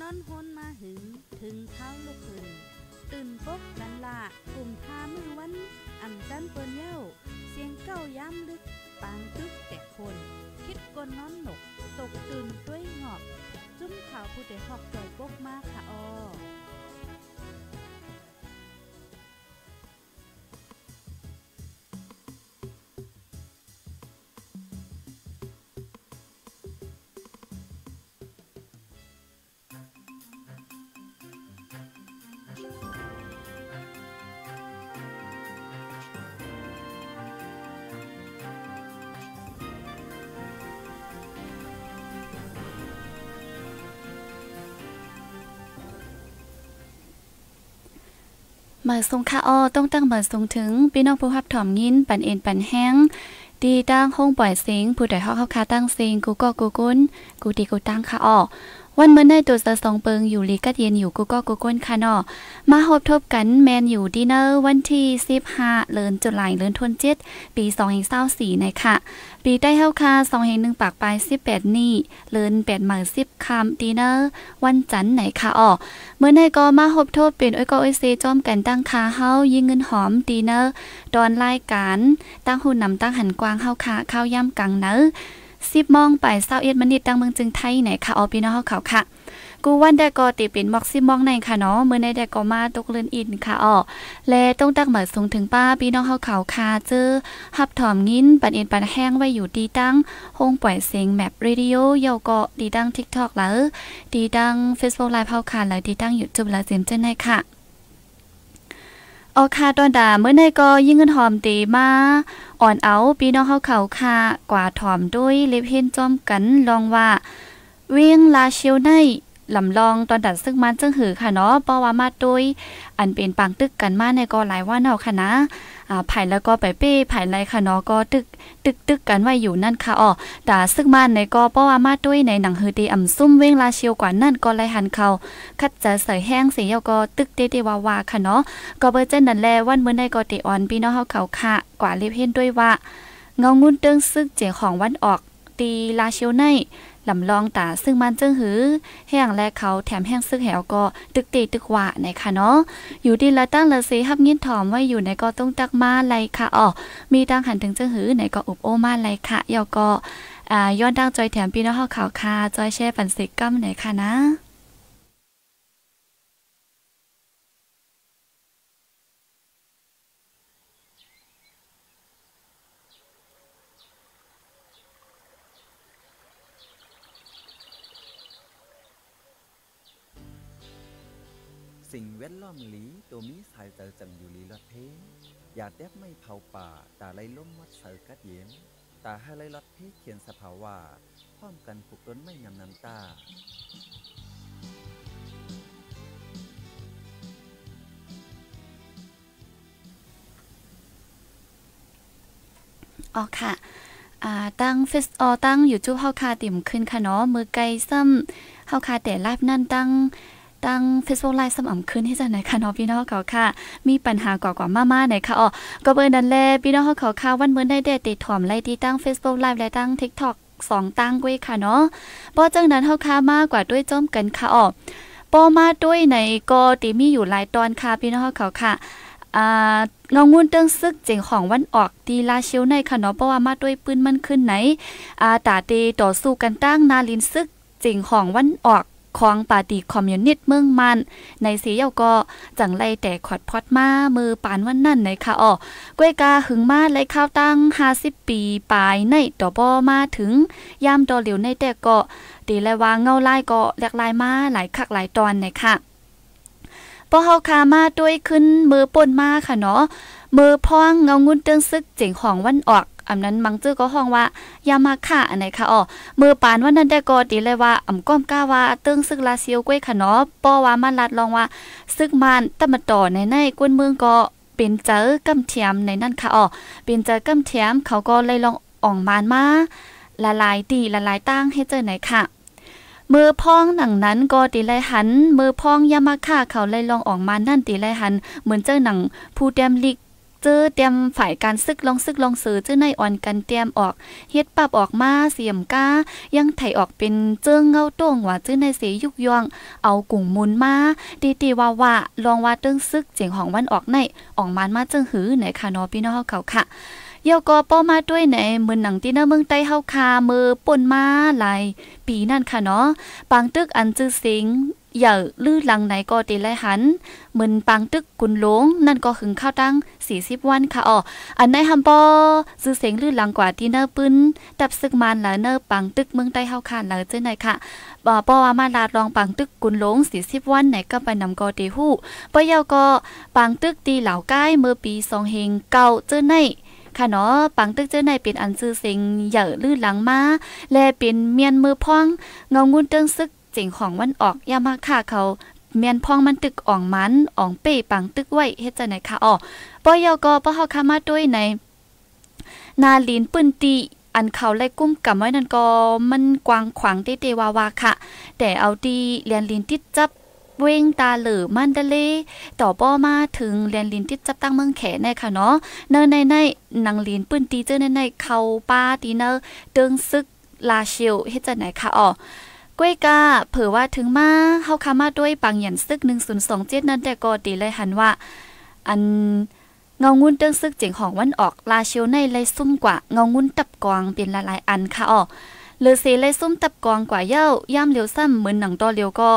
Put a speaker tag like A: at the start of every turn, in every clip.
A: นอนฮนมาหึงถึงเท้าลูกหึงตื่นปกกันละกลุ่มทามือวันอ่ำจันเปิ้นเย้าเสียงเก้าย้ำลึก ปางตึกแต่คน คิดกนนอนหนก ตกตื่นด้วยหงอบ จุ้มข่าวผู้เด็กหอกจอยปกมากค่ะออมาทรงค่าอ้อต้องตั้งบันทรงถึงพี่น้องผู้พับถ่อมยิน ปันเอ็น ปันแห้งตีตั้งห้องปล่อยเสียงผู้ใดฮอกเข้าคาตั้งเสียงกูก็กูกุนกูตีกูตั้งค่าอ้อวันเมื่อในตัวสะสองเปิงอยู่ลีกัดเย็นอยู่กูก็กูก้นค่ะเนามาหบทบกันแมนอยู่ดินเนอร์วันที่สิบห้าเลือนจุลายเลือนทวนเจ็ดปีสองแหงเศร้าสี่ในค่ะ ปีได้เฮาค่ะสองเห่งหนึ่งปากปลายสิบแปดนี่เลือนแปดหมื่นสิบคำดินเนอร์วันจันทร์ไหนค่ะอ๋อเมื่อในก็มาหบทบเป็นอ้อยก็อ้อยเซจ้อมกันตั้งคาเฮายิงเงินหอมดินเนอร์ตอนรายการ ตั้งหุ่นนำตั้งหันกวางเฮาค่ะข้าวย่ำกังเนอสิบมองไปเศร้าเอ็ดมันิดดังเมืองจึงไทยไหนค่ะออพี่น้องเขาค่ะกูวันได้กอติเป็นม็อกซิมองในค่ะเนาะเมื่อในได้กอมาตกเลือนอินค่ะอ๋อและต้องตักหมายสูงถึงป้าพี่น้องเฮาเขาค่ะเจอหับถอมงิ้นปันเอ็นปันแห้งไว้อยู่ดีตั้งห้องปล่อยเสียงแมปเรดิโอเยาก็ดีตั้งทิกทอกแล้วดีตั้งเฟซบุ๊กไลฟ์เฮาค่ะแล้วดีตั้งยูทูบแล้วเจมเจนไห้ค่ะออค่ะตอนดาเมื่อในก็ยิ่งเงินหอมตีมาอ่อนเอาปีน้องเขาเขาค่ะกว่าถอมด้วยเล็บเฮนจอมกันลองว่า เวียงลาเชียวในลำลองตอนดัดซึ่งมันซึ่งหือค่ะเนาะเพราะว่ามาด้วย อันเป็นปังตึกกันมาในก็หลายว่าเนาะค่ะนะผ่าไแล้วก็ไปเป้ผ่าไรค่ะเนาะก็ตึกตึกตึกกันไว้อยู่นั่นค่ะอ๋อแต่ซึงมันในก็เพราะว่ามาด้วยในหนังฮือตีอ่ำซุ่มเว้งลาเชียวกว่านั่นก็ไรหันเขาคัดจะใส่แห้งเสียก็ตึกเตเตวาวาค่ะเนาะก็เบอร์เจนนั่นแลวันเมื่อในก็เตออนพี่น้องเขาเขาค่ะ กว่าเรียบเห็นด้วยว่าเงางุ้นเติ้งซึกเจ๋ของวันออกตีลาเชียวในลำลองตาซึ่งมันจึงหือ แห้งและเขาแถมแห้งซึกแหวก็ตึกตีตึกหวะนะคะ เนาะอยู่ดีละตั้งละสีหับยินถอมไว้อยู่ในก็ต้องตักมาไลค่ะอ๋อมีตั้งหันถึงจึงหือในก็อุบโอมาไลค่ะยอก็อ่าย้อนดังจอยแถมปีน้องเาข่าวคาจอยแช่ปันสิกกัาไหนค่ะนะสิ่งแวดล้อมหลี ตัวมีสายเตอจังอยู่ลีลอดเพอย่าแดบไม่เผาป่าตาไรล้มวัดเสอกัดเย็มตาให้ไรลอดเพเขียนสภาวะพร้อมกันผูกต้นไม่นำน้ำตาอ๋อค่ะตั้งเฟสออตั้งอยู่จุ๊บเฮาคาติ่มขึ้นค่ะเนาะมือไกลซ้ำเฮาคาแต่ลาบนั่นตั้งตั้งเฟซบุ๊กไลฟ์สม่ำขึ้นที่จะไหนค่ะน้องพี่น้องเขาค่ะ มีปัญหากว่ากว่ามากๆไหนค่ะอ๋อก็เบอร์นั้นแหละพี่น้องเขาค่ะ วันเมื่อได้เดตติดถ่อมไลฟ์ที่ตั้งเฟซบุ๊กไลฟ์และตั้งทิกทอกสองตั้งกว้ยค่ะเนาะบ่อจังนั้นเฮาค่ะมากกว่าด้วยจ้มกันค่ะอ๋อป้อมาด้วยในก็ตีมีอยู่หลายตอนค่ะพี่น้องเขาค่ะ อ่าเงางุ่นเติ้งซึกเจ๋งของวันออกตีลาเชียวในค่ะเนาะเพราะว่ามาด้วยปืนมันขึ้นไหนอาตาตตต่อสู้กันตั้งนาลินซึกเจ๋งของวันออกของปาติคอมมิวนิสต์เมืองมัน ในสีเยาก็จังไรแต่ขอดพอดมา มือปานวันนั่นในค่ะอ๋อกล้วยกาหึงมาไรข้าวตั้ง 50 ปีปลายในต่อบอมาถึง ยามดอเหลียวในแต่ก็ตีและวางเงาไล่ก็หลากลายมาหลายคักหลายตอนในค่ะพอเฮาคามาด้วยขึ้นมือป่นมาค่ะเนาะมือพองเงางุนเตืองซึกเจ๋งของวันออกอำนั้นมังจื้อก็ห้องว่ายามาค่ะอันไหนค่ะอ๋อมือปานว่านั้นได้ก็ตีเลยว่าอ่ำก้อมก้าว่าเตึ้งซึกลาเซียวก้วยขะเนาะป้อว่ามันลัดลองว่า ซึกมันตะมาต่อในในกวนเมืองก็เป็นเจอกำเทียมในนั่นค่ะอ๋อเป็นเจอกำเทียม เขาก็เลยลองอ่องมานมาละลายตีละลายตั้งให้เจอไหนค่ะมือพ้องหนังนั้นก็ตีไลหันมือพ้องยามาค่าเขาเลยลองออกมานั่นตีไลหัน เหมือนเจ้าหนังผู้แดมลิกจื้อเตรียมฝ่ายการซึกลองซึกลองซื้อจื้อในอ่อนกันเตรียมออก เฮ็ดปรับออกมาเสียมก้ายังไถออกเป็นเจื้งเงาต้งว่าจื้อในเสยุกยองเอากุ่งมุนมาดีตีว่าว่าลองว่าตึ้งซึกเจียงของวันออกในออกมานมาเจิ้งหือไหนค่ะเนาะพี่น้องเขาค่ะเยาก็ป้อมาด้วยไหนเหมือนหนังตีหน้าเมืองใต้เฮาคามือป่นมาหลายปีนั่นค่ะเนาะปางตึกอันจื้อสิงอย่าลือหลังไหนก็ตีไลหันเหมือนปางตึกกุนหลงนั่นก็หึงข้าวตั้ง40 วันค่ะอ๋ออันไหนฮัมปอซื้อเสียงลือหลังกว่าตีเนอปึ้นตับซึกมันแลาเนอปางตึกเมืองใต้เฮาคาแลาเจ้ไหนค่ะบ่ปอว่ามาลาดรองปางตึกกุนหลง40วันไหนก็ไปนำกอตีฮู้ปะเยาก็ปางตึกตีเหล่าก้ายเมื่อปี2เฮงเก่าเจ้ไหนค่ะเนาะปังตึกเจ้าในเป็นอันซื่อสิงเหญ่อลื่นหลังมา และเป็นเมียนมือพองเงางุ้นเติ้งซึกสิ่งของวันออกยามาค่ะเขา เมียนพองมันตึกอ่องมัน อ่องเป้ปังตึกไว้เฮ็ดจังไหนค่ะอ๋อปอยกปอเฮาคามาด้วยในนาลีนปืนตีอันเขาไล่กุ้มกับไว้นั่นก็มันกวางขวางเตเตวาวาค่ะ แต่เอาดีเรียนลีนติดจับเว้งตาหลือมันเดลีต่อป้อมาถึงเรียนลินที่จับตั้งเมืองแขนในค่ะเนาะเนอในในนางลินปืนตีเจอในในเขาป้าตีเนอเติงซึกลาเชิวเฮ็ดจัไหนค่ะอ๋อกล้วยกาเผื่อว่าถึงมาเฮาคามาด้วยปังหยันซึก1027นั่นแต่ก็ตีเลยหันว่า อันเงางุ้นเติ้งซึกเจ๋งของวันออกลาเชียวในเลยซุ่มกว่าเงางุ้นตับกวางเป็นละลายอันค่ะอ๋อเลือเสเลยซุ่มตับกวางกว่าเย้าย่ามเหลียวซ้ำเหมือนหนังตอเหลียวก็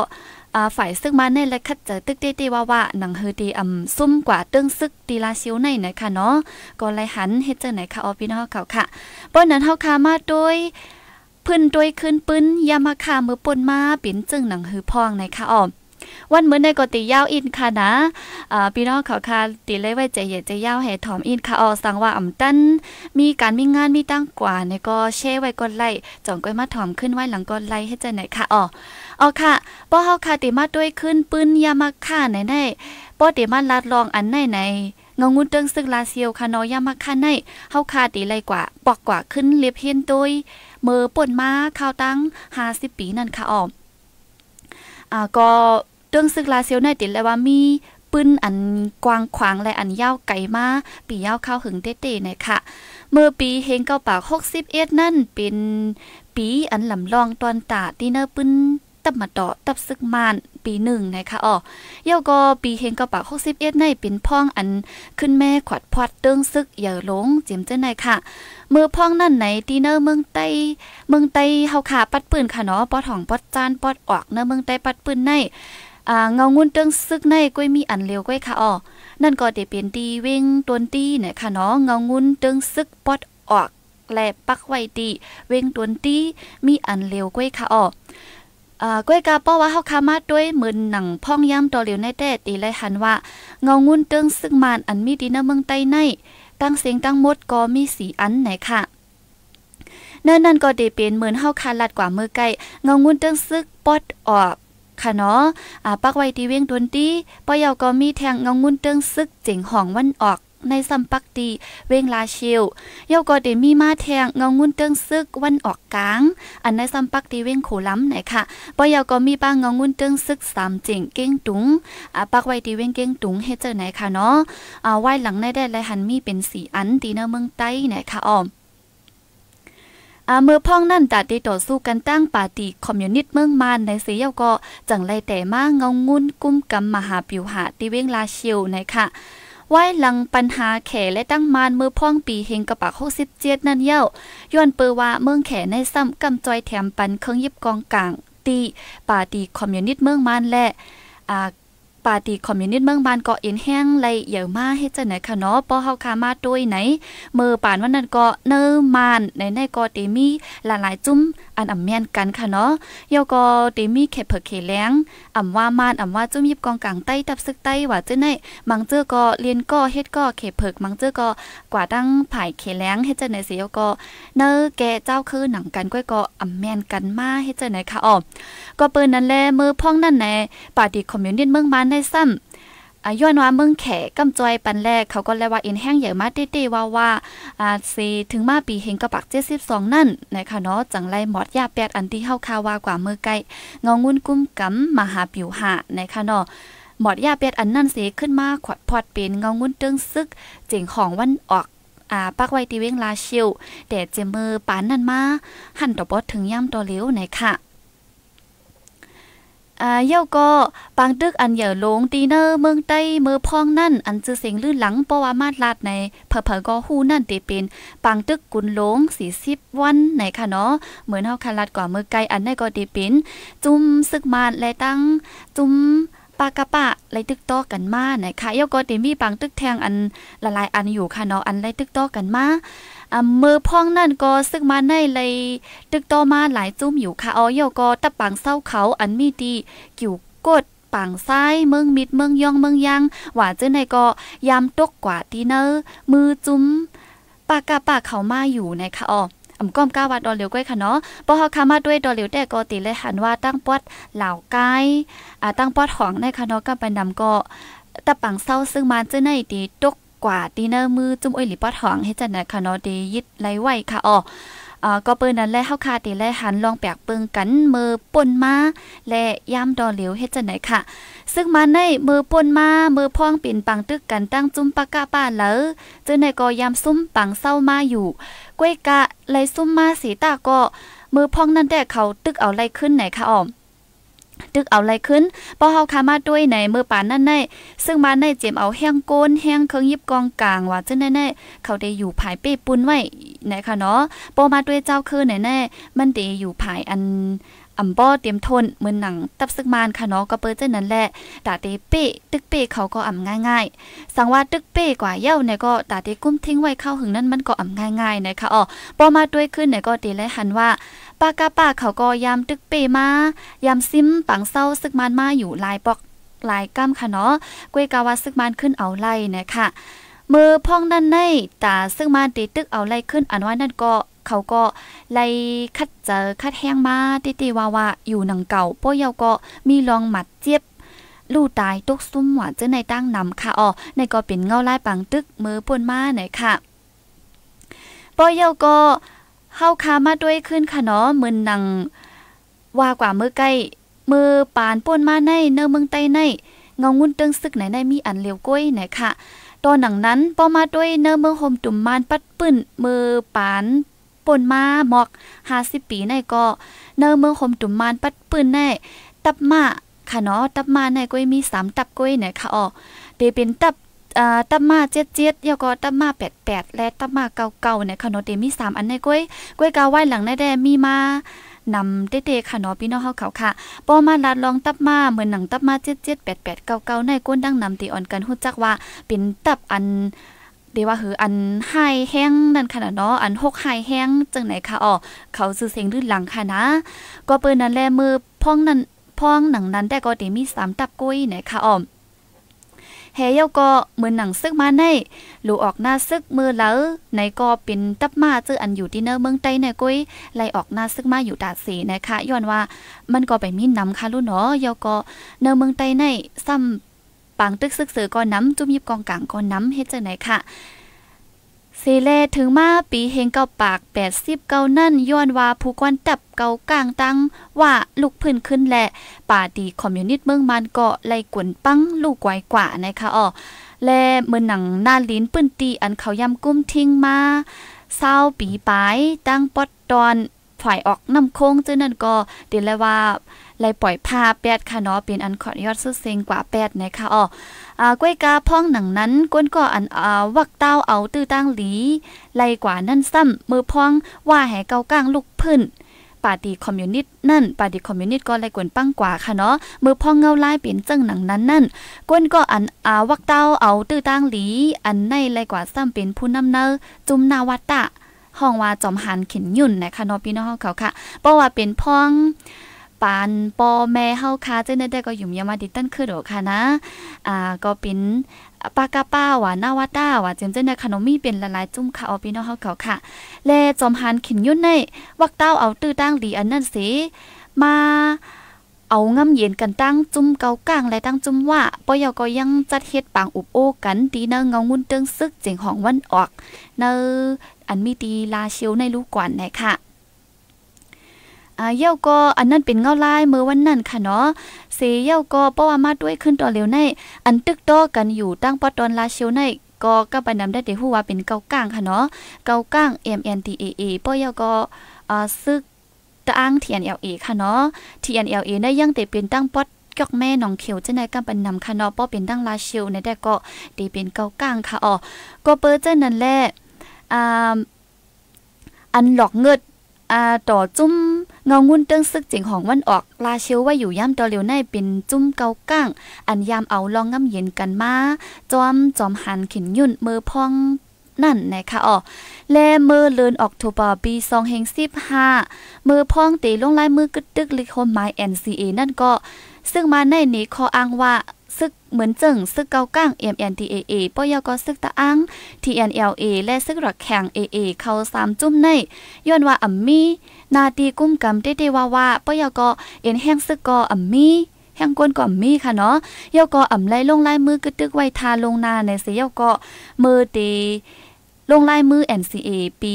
A: ฝ่ายซึ่งมาในและคัดเจอตึกตี้ๆว่าว่าหนังเฮอดีอำซุ่มกว่า ตึ้งซึกตีลาชิวในนะคะเนาะก็ไลหันเฮ็ดเจอไหนค่ะออพี่น้องเขาค่ะป้อนนั้นเฮาคามาด้วยพื้นด้วยขึ้นปื้นยามาคามือปนมาปิ่นจึงหนังฮือพองในค่ะออวันเหมือนในกติยาวอินค่ะนะอพี่น้องเขาค่ะติเลยไว้ใจเย็นใจยาวแห่ถอมอินค่ะออสังว่าอ่าตันมีการมีงานมีตั้งกว่าในก็เช่ไว้กนไล่จ่องก้อยมาถอมขึ้นไว้หลังกนไล่ให้ใจไหนค่ะออเอาค่ะป้อเฮาคาะติมาด้วยขึ้นปืนยามาค่าไหนไหนป้อติมาลัดลองอันไหนไหนงงุนเติงซึกลาเซียวค่ะนอยามาค่าไหนเฮาค่ะติไรกว่า ปอกกว่าขึ้นเลยบเฮียนตวยเมื่อป่นมาข้าวตั้งาสิบปีนั่นค่ะออมอ่าก็เติงซึกลาเซียวในติเลยว่ามีปืนอันกว้างขวางและอันยาวไกลมาปียาวเข้าหึงเตเ้ๆนะคะเมื่อปีเฮงเก้าปากสิบเอ็ดนั่นเป็นปีอันลำลองตอนตาที่เนอปืนตับมาต่อตับซึกมานปีหนึ่งนะคะอ๋อเยาอก็ปีเฮงกระปากหกสิบเอ็ดในเป็นพ่องอันขึ้นแม่ขวัดพอดเตื้องซึกเย่อหลงเจียมเจ้าในค่ะ มือพ่องนั่นไหนตีเนอร์เมืองไต้เมืองไต้เฮาขาปัดปืนค่ะเนาะปอดห่องปอดจานปอดออกเนอร์เมืองไต้ปัดปืนในอ่าเงางุ่นเตื้องซึกในก้อยมีอันเร็วก้อยค่ะอ๋อนั่นก็เดเป็นตีเว่งตวนตีเนี่ยค่ะเนาะเงางุ่นเตื้องซึกปอดออก แลปักไว้ตีเว่งตวนตีมีอันเร็วก้อยค่ะอ๋อก้าวยกาป้อว่าเฮาคามาด้วยมือนหนังพ่องย่ำตอเหลียวในแต่ตีเลยหันว่าเงางุ่นเติ้งซึ่งมานอันมีดีนะเมืองใต้ในตั้งเสียงตั้งมดก็มีสีอันไหนค่ะเนินนั่นก็เดเป็นเหมือนเฮาคาลัดกว่ามือไก่เงางุ่นเติ้งซึกปอดออกค่ะเนาะอ่าปักไว้ตีเวียงดนตีป้อยาวก็มีแทงเงางุ่นเติ้งซึกเจ๋งห่องวันออกในสัมปักตีเวงลาชิวเยาก็เดมีมาแทงเงางุ้นเตื้องซึกวันออกกลาง อันในสัมปักตีเวงโขล้ำไหนค่ะปอยากอมีป้าเงางุ้นเตื้องซึกสามจิงเก้งตุงอ่าปักไว้ตีเวงเก้งตุงเฮ็ดเจอไหนค่ะเนาะอ่าไหวหลังในแได้ไรหันมีเป็นสีอันตีเนเมืองใต้ไหนค่ะอ้อมเมื่อพ่องนั่นตัดได้ต่อสู้กันตั้งปาติคอมมิวนิสต์เมืองมานในเสียวก็จังไรแต่มาเงางุ้นกุ้มกำมหาปิวหาติเวงลาเชียวนะคะไว้หลังปัญหาแขและตั้งมานมือพ่องปีเฮงกระปากสิบเจ็ดนั่นเย้าย้อนเปอว่าเมืองแขในซ้ำกำจอยแถมปันเครื่องยิบกองกลางตีป่าตีคอมมิวนิสต์เมืองมานและาร์ตี้คอมมิวนิสต์เมืองบานเกาะเอ็นแห้งไรเยี่ยวมาให้เจังไหนค่ะเนาะป้อเฮาคามาด้วยไหนมือป่านวันนั้นก็เนิ่มานในในก็เตมี หลายๆจุ้มอันอ่ำแม่นกันค่ะเนาะเยาก็เตมีเขเผือเขแล้งอ่ำว่ามานอ่ำว่าจุ้มยิบกองกลางใต้ตับซึกใต้ว่าจังไหนมังเจอก็เรียนก็เฮ็ดก็เขเผือกมังเจอก็ กว่าตั้งผายเขแล้งให้เจังไหนสิเยาก็เนิ้อแกเจ้าคือหนังกันก้อยก็อ่ำแม่นกันมาให้เจังไหนค่ะอ๋อก็เปิ้นนั้นแลมือพ่องนั่นแหนปาร์ตี้คอมมิวนิสต์เมืองบานในซ้ำย้อนว่าเมืองแขกำจอยปันแรกเขาก็เลยว่าอินแห้งใหญ่มาเต้ๆว่าว่าอาซีถึงมาปีเฮงกระปัก72นั่นนะคะเนาะจังไรหมอดยาแปดอันที่เฮาคาว่ากว่ามือไกลเงางุ่นกุ้มกำมหาปิวหะนะคะเนาะหมอดยาแปดอันนั่นสิขึ้นมาขอดพอดเป็นเงางุ่นเตึงซึกเจ๋งของวันออกอาปักไว้ตีเวงลาชิวแต่เจมือปานนั่นมา หั่นต่อบ่ถึงย่ำต่อเลี้ยวไหนค่ะอ่าเย่าก็ปางตึกอันเหย่อลงตีเนอร์เมืองใต้เมือพองนั่นอันจะเสียงลื่นหลังเพราะว่ามาดลาดในเผอๆก็หูนั่นติเป็นปางตึกกุนลงสสี่ิบวันไหนค่ะเนาะเหมือนเฮาคันลาดกว่าเมื่อไกลอันได้ก็ติเป็นจุ้มซึกมานและตั้ง จุ้มปากกะปะไรตึกตอกันมานค่ะเยกก็ติมีปังตึกแทงอันละลายอันอยู่ค่ะเนาะอันไรตึกตอกันมาอมือพองนั่นก็ซึ่งมาในเลยตึกต่อมาหลายจุ้มอยู่ค่ะอ๋อยก็ตะปังเศร้าเขาอันมีดีกิ่วกดปังซ้ายเมืองมิดเมืองยองเมืองยังหว่าเจ้าในก็ยามตกกว่าตีเนอร์มือจุ้มปากกาปากเขามาอยู่ในค่ะอ๋ออำก้อมก้าวัดดอเหลียวก้อยค่ะเนาะปอเฮาคามาด้วยดอเหลียวแต่ก็ติเลยหันว่าตั้งปอดเหล่าไกอ่าตั้งปอดของในค่ะเนาะก็ไปนำก็ ตะปังเศร้าซึ่งมาเจ้าในตีตกกว่าตีเนอร์มือจุ้มอ้อยหลีป้อทองให้จันนะคะนอดเดยิดไรไหวค่ะอ๋ออ่าก็เปิ้นนั้นแลเฮาคาติแลหันลองแปลกเปิงกันมือป่นมา และย่ำดอเหลียวเฮ็ดจังไดนค่ะ ซึ่งมาในมือป่นมามือพ่องปิ่นปังตึกกันตั้งจุ้มปากกาป้าเหลอจนงในก็ย่ำซุ่มปังเศร้ามาอยู่กล้วยกะไลซุ่มมาสีตาก็มือพ่องนั่นแต่เขาตึกเอาไลขึ้นไหนค่ะออตึกเอาไรขึ้นพอเฮาคามาด้วยในเมื่อปานนั่นแน่ซึ่งมาในเจมเอาแห้งโกนแห้งเครื่องยิบกองกลางว่าจังแน่ๆเขาได้อยู่ภายเป้ปุ้นไว้นะคะเนาะพอมาด้วยเจ้าคือแน่ๆมันไดอยู่ภายอันอำบ่เตรียมทนเหมือนหนัง ตับซึกมานค่ะเนาะก็เปิ้เจ้นั้นแหละตาเตเป้ตึกเป้เขาก็อำง่ายๆสังว่าตึกเป้กว่าเย้าเนี่ยก็ ตาเตกุ้มทิ้งไว้เข้าหึงนั้นมันก็อำง่ายๆนะคะอ๋อพอมาด้วยขึ้นเนี่ยก็ตีและหันว่าป้ากาป้าเขาก็ยามตึกเปมา ยามซิมปังเศร้าซึกมันมาอยู่ลายปอกลายก้ามค่ะเนาะกวยกาวาซึกมันขึ้นเอาไล่นะค่ะ มือพ่องด้านในตาซึ่งมนตีตึกเอาไล่ขึ้นอันว่านั่นก็เขาก็ไล่คัดเจอคัดแห้งมาติติวาวาอยู่หนังเก่าป้อยาก็มีรองหมัดเจี๊บลู่ตายตกซุ่มหวานเจ้าในตั้งนำค่ะอ๋อในก็เป็นเงาไล่ปังตึกมือป่นมาไหนค่ะป้อยาก็เข้าคามาด้วยขึ้นค่ะเนาะมือนนัง ว่ากว่ามือใกล้มือปานป่นมาใน เนื้อเมืองใต้ในเงางุ่นเติงซึกไหนในมีอันเลียวก้อยไหนค่ะตอนหนังนั้นป้อมาด้วยเนื้อเมืองโฮมตุ่มมานปัดปื้นมือปานป่นมาหมอก50าิปีในก็เนื้อเมืองโฮมตุ่มมานปัดปื้นในตับมาค่ะเนาะตับมาในก้อยมีสามตับก้อยไหนค่ะอ๋อเปเป็นตับตับมาเจ็ดเจ็ดแล้วก็ตับมาแปดแปดและตับมาเก่าเก่าเนี่ยค่ะนาเดมีสามอันในกล้วยกล้วยกาไว้หลังในแดมีมานำเต้ๆค่ะนาพี่น้องเฮาเขาค่ะป้อมาลัดลองตับมาเหมือนหนังตับมาเจ็ดเจ็ดแปดแปดเก่าเก่าในก้นดังนำตีอ่อนกันฮู้จักว่าเป็นตับอัน เดี๋ยวว่าเฮืออันไฮแห้งนั่นขนาดเนาะอันหกไฮแห้งจังไหนคะอ๋อเขาซื้อเสียงดื้อหลังค่ะนะ ก็เปิดนนั้นแลมือพ้องนั้นพ้องหนังนั้น แต่ก็เดมีสามตับกุ้ยไหนคะอ๋อเฮยาก็เหมือนหนังซึกมาใน หลูออกหน้าซึกมือแล้วในก็เป็นตับมาจื้ออันอยู่ที่เนอเมืองใต้ในกุ้ยไล่ออกหน้าซึกมาอยู่ตาสีนะคะย้อนว่ามันก็ไปมีน้ำค่ะลูกเนาะเยาก็ เนอเมืองใต้ในซ้ำปังตึกซึกเสือก็น้ำจุ่มยิบกองกลางก็น้ำเฮ็ดจังไหนค่ะสีเลถึงมาปีเฮงเก้าปากแปดสิบเก้านั่นย้อนว่าผู้กวนตับเกากลางตั้งว่าลูกพื้นขึ้นแหละป่าดีคอมมิวนิสต์เมืองมันก็ไล่กวนปังลูกไกวกว่านะคะอ๋อและเมือหนังหน้าลิ้นปืนตีอันเขายำกุ้มทิ้งมา เศร้าปีปลายตั้งปอดตอน ฝ่ายออกนำโค้งจ้งนั่นก็เดินแล้วว่าไล่ปล่อยภาแปดค่ะเนาะ เป็นอันขอดยอดสุดเซ็งกว่าแปดนะคะอ๋ออาก้วยกาพ่องหนังนั้นก้นก็อันอาวักเต้าเอาตื้อตั้งหลีไล่กว่านั่นซ้ำมือพ่องว่าแห่เกาก้างลูกพื้นปาร์ตี้คอมมิวนิสต์นั่นปาร์ตี้คอมมิวนิสต์ก็ไล่กวนปั้งกว่าค่ะเนาะมือพ่องเงาลายเปลี่ยนจังหนังนั้นนั่นก้นก็อันอาวักเต้าเอาตื้อตั้งหลี อันในไล่กว่าซ้ำเป็นผู้นำเนอจุมนาวัตตะห้องว่าจอมหันเข็นยุ่นนะคะเนาะพี่น้องเขาค่ะเพราะว่าเป็นพ่องปานปอแม่เฮาคาเจ้าเนได้ก็อยู่ยามาดิตั้นขึ้นหรอค่ะนะ อ่า ก็เป็นปากาป้าว่านาวาต้า ว่าเจมเจนในขนมมีเป็นละลายจุ่มค่ะออพี่น้องเฮาเขาค่ะ และจอมฮันขินยุ่นในวักเต้าเอาตื้อตั้งดีอันนั่นสิ มา เอาง่ำเย็นกันตั้งจุ่มเกากลางและตั้งจุ่มว่าปอยก็ยังจัดเฮ็ดปางอุบโอกัน ตีเนเงางุ่นเตองซึกเจ๋งของวันออกเนออันมีตีลาเชียวในลูกกวนนะคะอ่าเย้าก็อันนั้นเป็นเงาลายเมื่อวันนั้นค่ะเนาะเสเย้าก็เพราะว่ามาด้วยขึ้นต่อเร็วในอันตึกต่อกันอยู่ตั้งปอตอนลาเชียวในก็ก็ไปนำได้แต่ฮู้ว่าเป็นเกาก้างค่ะเนาะเกาก้าง MNTAA ป้อเย้าก็อ่าซึกตะอ้าง TNLA ค่ะเนาะ TNLA ได้ยังแต่เป็นตั้งปอกอกแม่น้องเขียวจะานกำปันนำค่ะเนาะป้อเป็นตั้งลาเชียวในแต่ก็ดีเป็นเกาก้างค่ะอ๋อก็เปิดเจ้านั่นแหละอ่าอันหลอกเงิดอ่าต่อจุ้มนองงุ่นเตื้องซึกจิงของวันออกลาเชียวว่าอยู่ย่ำตอเหลียวในเป็นจุ้มเกาก้าง อันยามเอาลองง่ำเย็นกันมา จอมจอมหันขินยุ่นมือพองนั่นนะคะอ๋อและมื่อเลือนออกททบอปีซองเฮงสิบห้ามือพองตีลงลายมือ กึดตึกลิคมไม้ NCA นั่นก็ ซึ่งมาในนี้ขออ้างว่าซึกเหมือนจึงซึกเกาก้างเอ t a a ป้อยก็ซึกตะอังทีเอลเอและซึกหลักแข่ง AA เข้าสามจุ้มในย้อนว่าอัมมี่นาตีกุ้มกาเต้ตว่าว่าปะยอกอเอ็นแห้งซึกกออ่ำมี แห้งกวนกอมีค่ะเนาะเยากออ่ำไล่ลงไายมือกึตึกไว้ทาลงนาในเสยเยากอมือตีลงไายมือ NCA ปี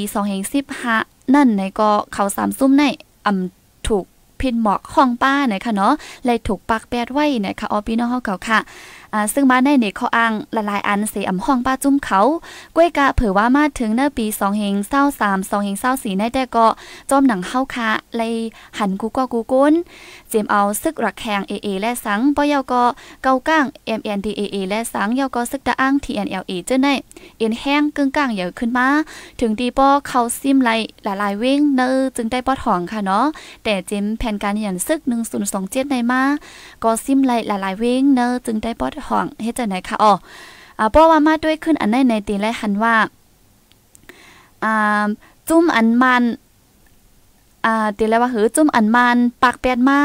A: 2015นั่นในก็เขาสามซุ้มในอ่ำถูกพินหมอกห้องป้าไหนค่ะเนาะเลยถูกปักแปดไว้ไหนค่ะออพี่น้องเฮาเก่าค่ะ่าซึ่งมาในเนข้ออ้างละลายอันเสอำห้องป้าจุ้มเขาก้วยกะเผยว่ามาถึงเนปีสสสอองงงเเเฮฮศร้าาม2 0 2 3 2 0 2 4ในแต่ก็จอมหนังเข้าคาเลยหันกูก็กูก้นเจมเอาซึกรักแขงเอเอและสังปอยก็เกาก้างีเอเอและสังยอก็ซึกตะอ้างทเอ็นเอเจ้าในเอ็นแห้งกึ่งก้างเยอะขึ้นมา ถึงดีป้อเขาซิมไลละลายเว้งเนอจึงได้ป้อถองค่ะเนาะแต่เจมแผ่นการเหียนซึกเจ็ดในมาก็ซิมไลละลายเว้งเนอจึงได้ป้อห้องเฮ็ดจังได๋คะอ๋ออ่าเพราะว่ามาด้วยขึ้นอันในในตีและหันว่าอ่า จุ้มอันมันอ่าตีแล้วว่าหือจุ่มอันมันปากแปดมา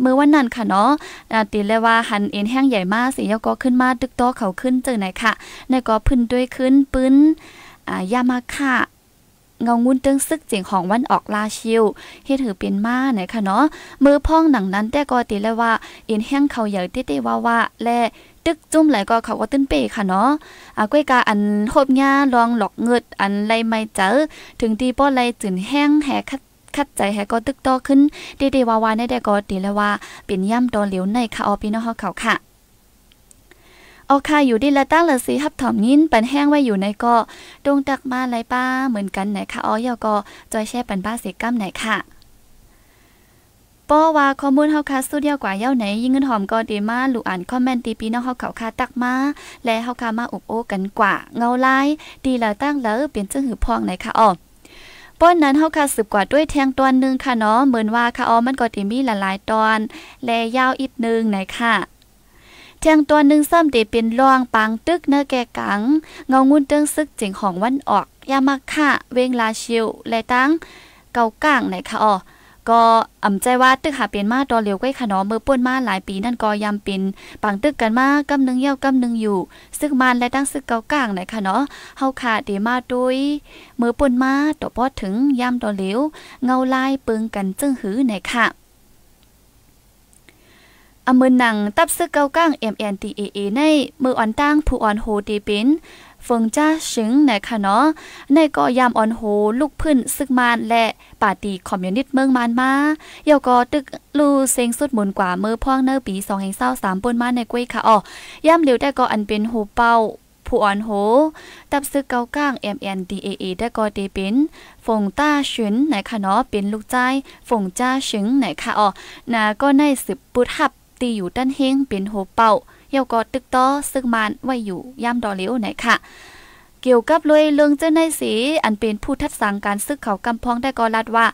A: เมื่อวันนั้นค่ะเนาะอ่าตีแล้วว่าหันเอ็นแห้งใหญ่มากสิยก็ขึ้นมาตึกโตเขาขึ้นเจอไหนคะในก็พื้นด้วยขึ้นปื้นอ่ายามาค่ะเงางุนเตึงซึกเจียงของวันออกลาชิวเฮ็ดถือเป็นมาไหนค่ะเนาะมือพ่องหนังนั้นแต่ก็ตีแล้วว่าเอ็นแห้งเขาใหญ่เติๆว่าว่าและตึกจุ่มไหลก็เขาก็ตึ้นเป้ค่ะเนาะอ่าก้วยกาอันโคบหญ้าลองหลอกเงิดอันไรไม่เจอ ถึงตีป้อไรจืนแห้ง แหกคัดใจแหก็ตึกโตขึ้น เดเดวาวาในแด่ก็ตีแล้วว่า เป็นย่ำตอเหลียวในค่ะออพี่น้องเฮาเขาค่ะ ออาค่ะอยู่ดีละตั้งละสีฮับถอมยิน ปันแห้งไว้อยู่ในก็ดงดักมาไหลป้าเหมือนกันไหนค่ะอ๋อยก็จอยแช่ปันป้าเสกก้ามไหนค่ะป้อว่าข้อมูลเฮาคาสตูดิโอกว่าเย้าไหนยิ่งเงินหอมก็ดีมาลูกอ่านคอมเมนต์ตีปีน้องเฮาเขาคาตักมา และเฮาคามาอุบโอกันกว่า เงาไล่ดีแล้วตั้งแล้วเปลี่ยนจึงหือพองไหนค่ะอ๋อป้อนนั้นเฮาค่ะสืบกว่าด้วยแทงตอนนึ่งค่ะเนาะเหมือนว่าค่ะอ๋อมันก็ติมีหลายๆตอน และยาวอีกหนึ่งไหนค่ะแทงตัวหนึ่งซ้ำเดเป็นรองปังตึกเนื้อแก่กัง เงางุ้นเติ้งซึกเจิงของวันออกยามาค่ะเวงลาชิวและตั้งเกาก้างไหนค่ะอ๋อก็อ่ำใจว่าตึกหาเปลี่ยนมาตอเลรยวก้อขนอเมื่อป่นมาหลายปีนั่นก็ยามเป็นปังตึกกันมากำนึงเยี่ยวกำนึงอยู่ ซึกมันและตั้งซึกเกาก้างไหนข่นาะเฮาขาดเดมาด้วยเมื่อป่นมาต่อพอถึงยามตอเลรยวเงาลายปึงกันจึงหือไหนค่ะอเมือหนังตับซึกเกาก้าง MNTAA ในมืออ่อนตั้งผู้อ่อนโฮตีเป็นฟิงจ้าชิงนคะเนาะในก็ยามอ่อนโหลูกพื้นซึกมาน และปาตีคอมมิวนิสต์เมืองมานมาเยวก็ตึกลูเซงสุดหมุนกว่า เมื่อพ่องเนอปี2 0 2 3ปนมาในกุ้ยค่ะอ๋อย่ามเหลียวได้ก็อันเป็นโหเป้า ผู้อ่อนโห ตับซึกเกาก้าง MNDAA ได้ก็เตเป็นฝงต้าชินไหนคะเนาะ เป็นลูกใจฝงจ้าชิงไหนคะอ๋อนาก็ในสืบปุทับตีอยู่ด้านเฮงเป็นโหเป้าเยาวก็ตึกต้อซึ่งมันไว้อยู่ย่ามดอเลี้ยวไหนค่ะ เกี่ยวกับเลยเรื่องเจ้าในสีอันเป็นผู้ทัดสังการซึกเขากำพองได้กอรัดว่า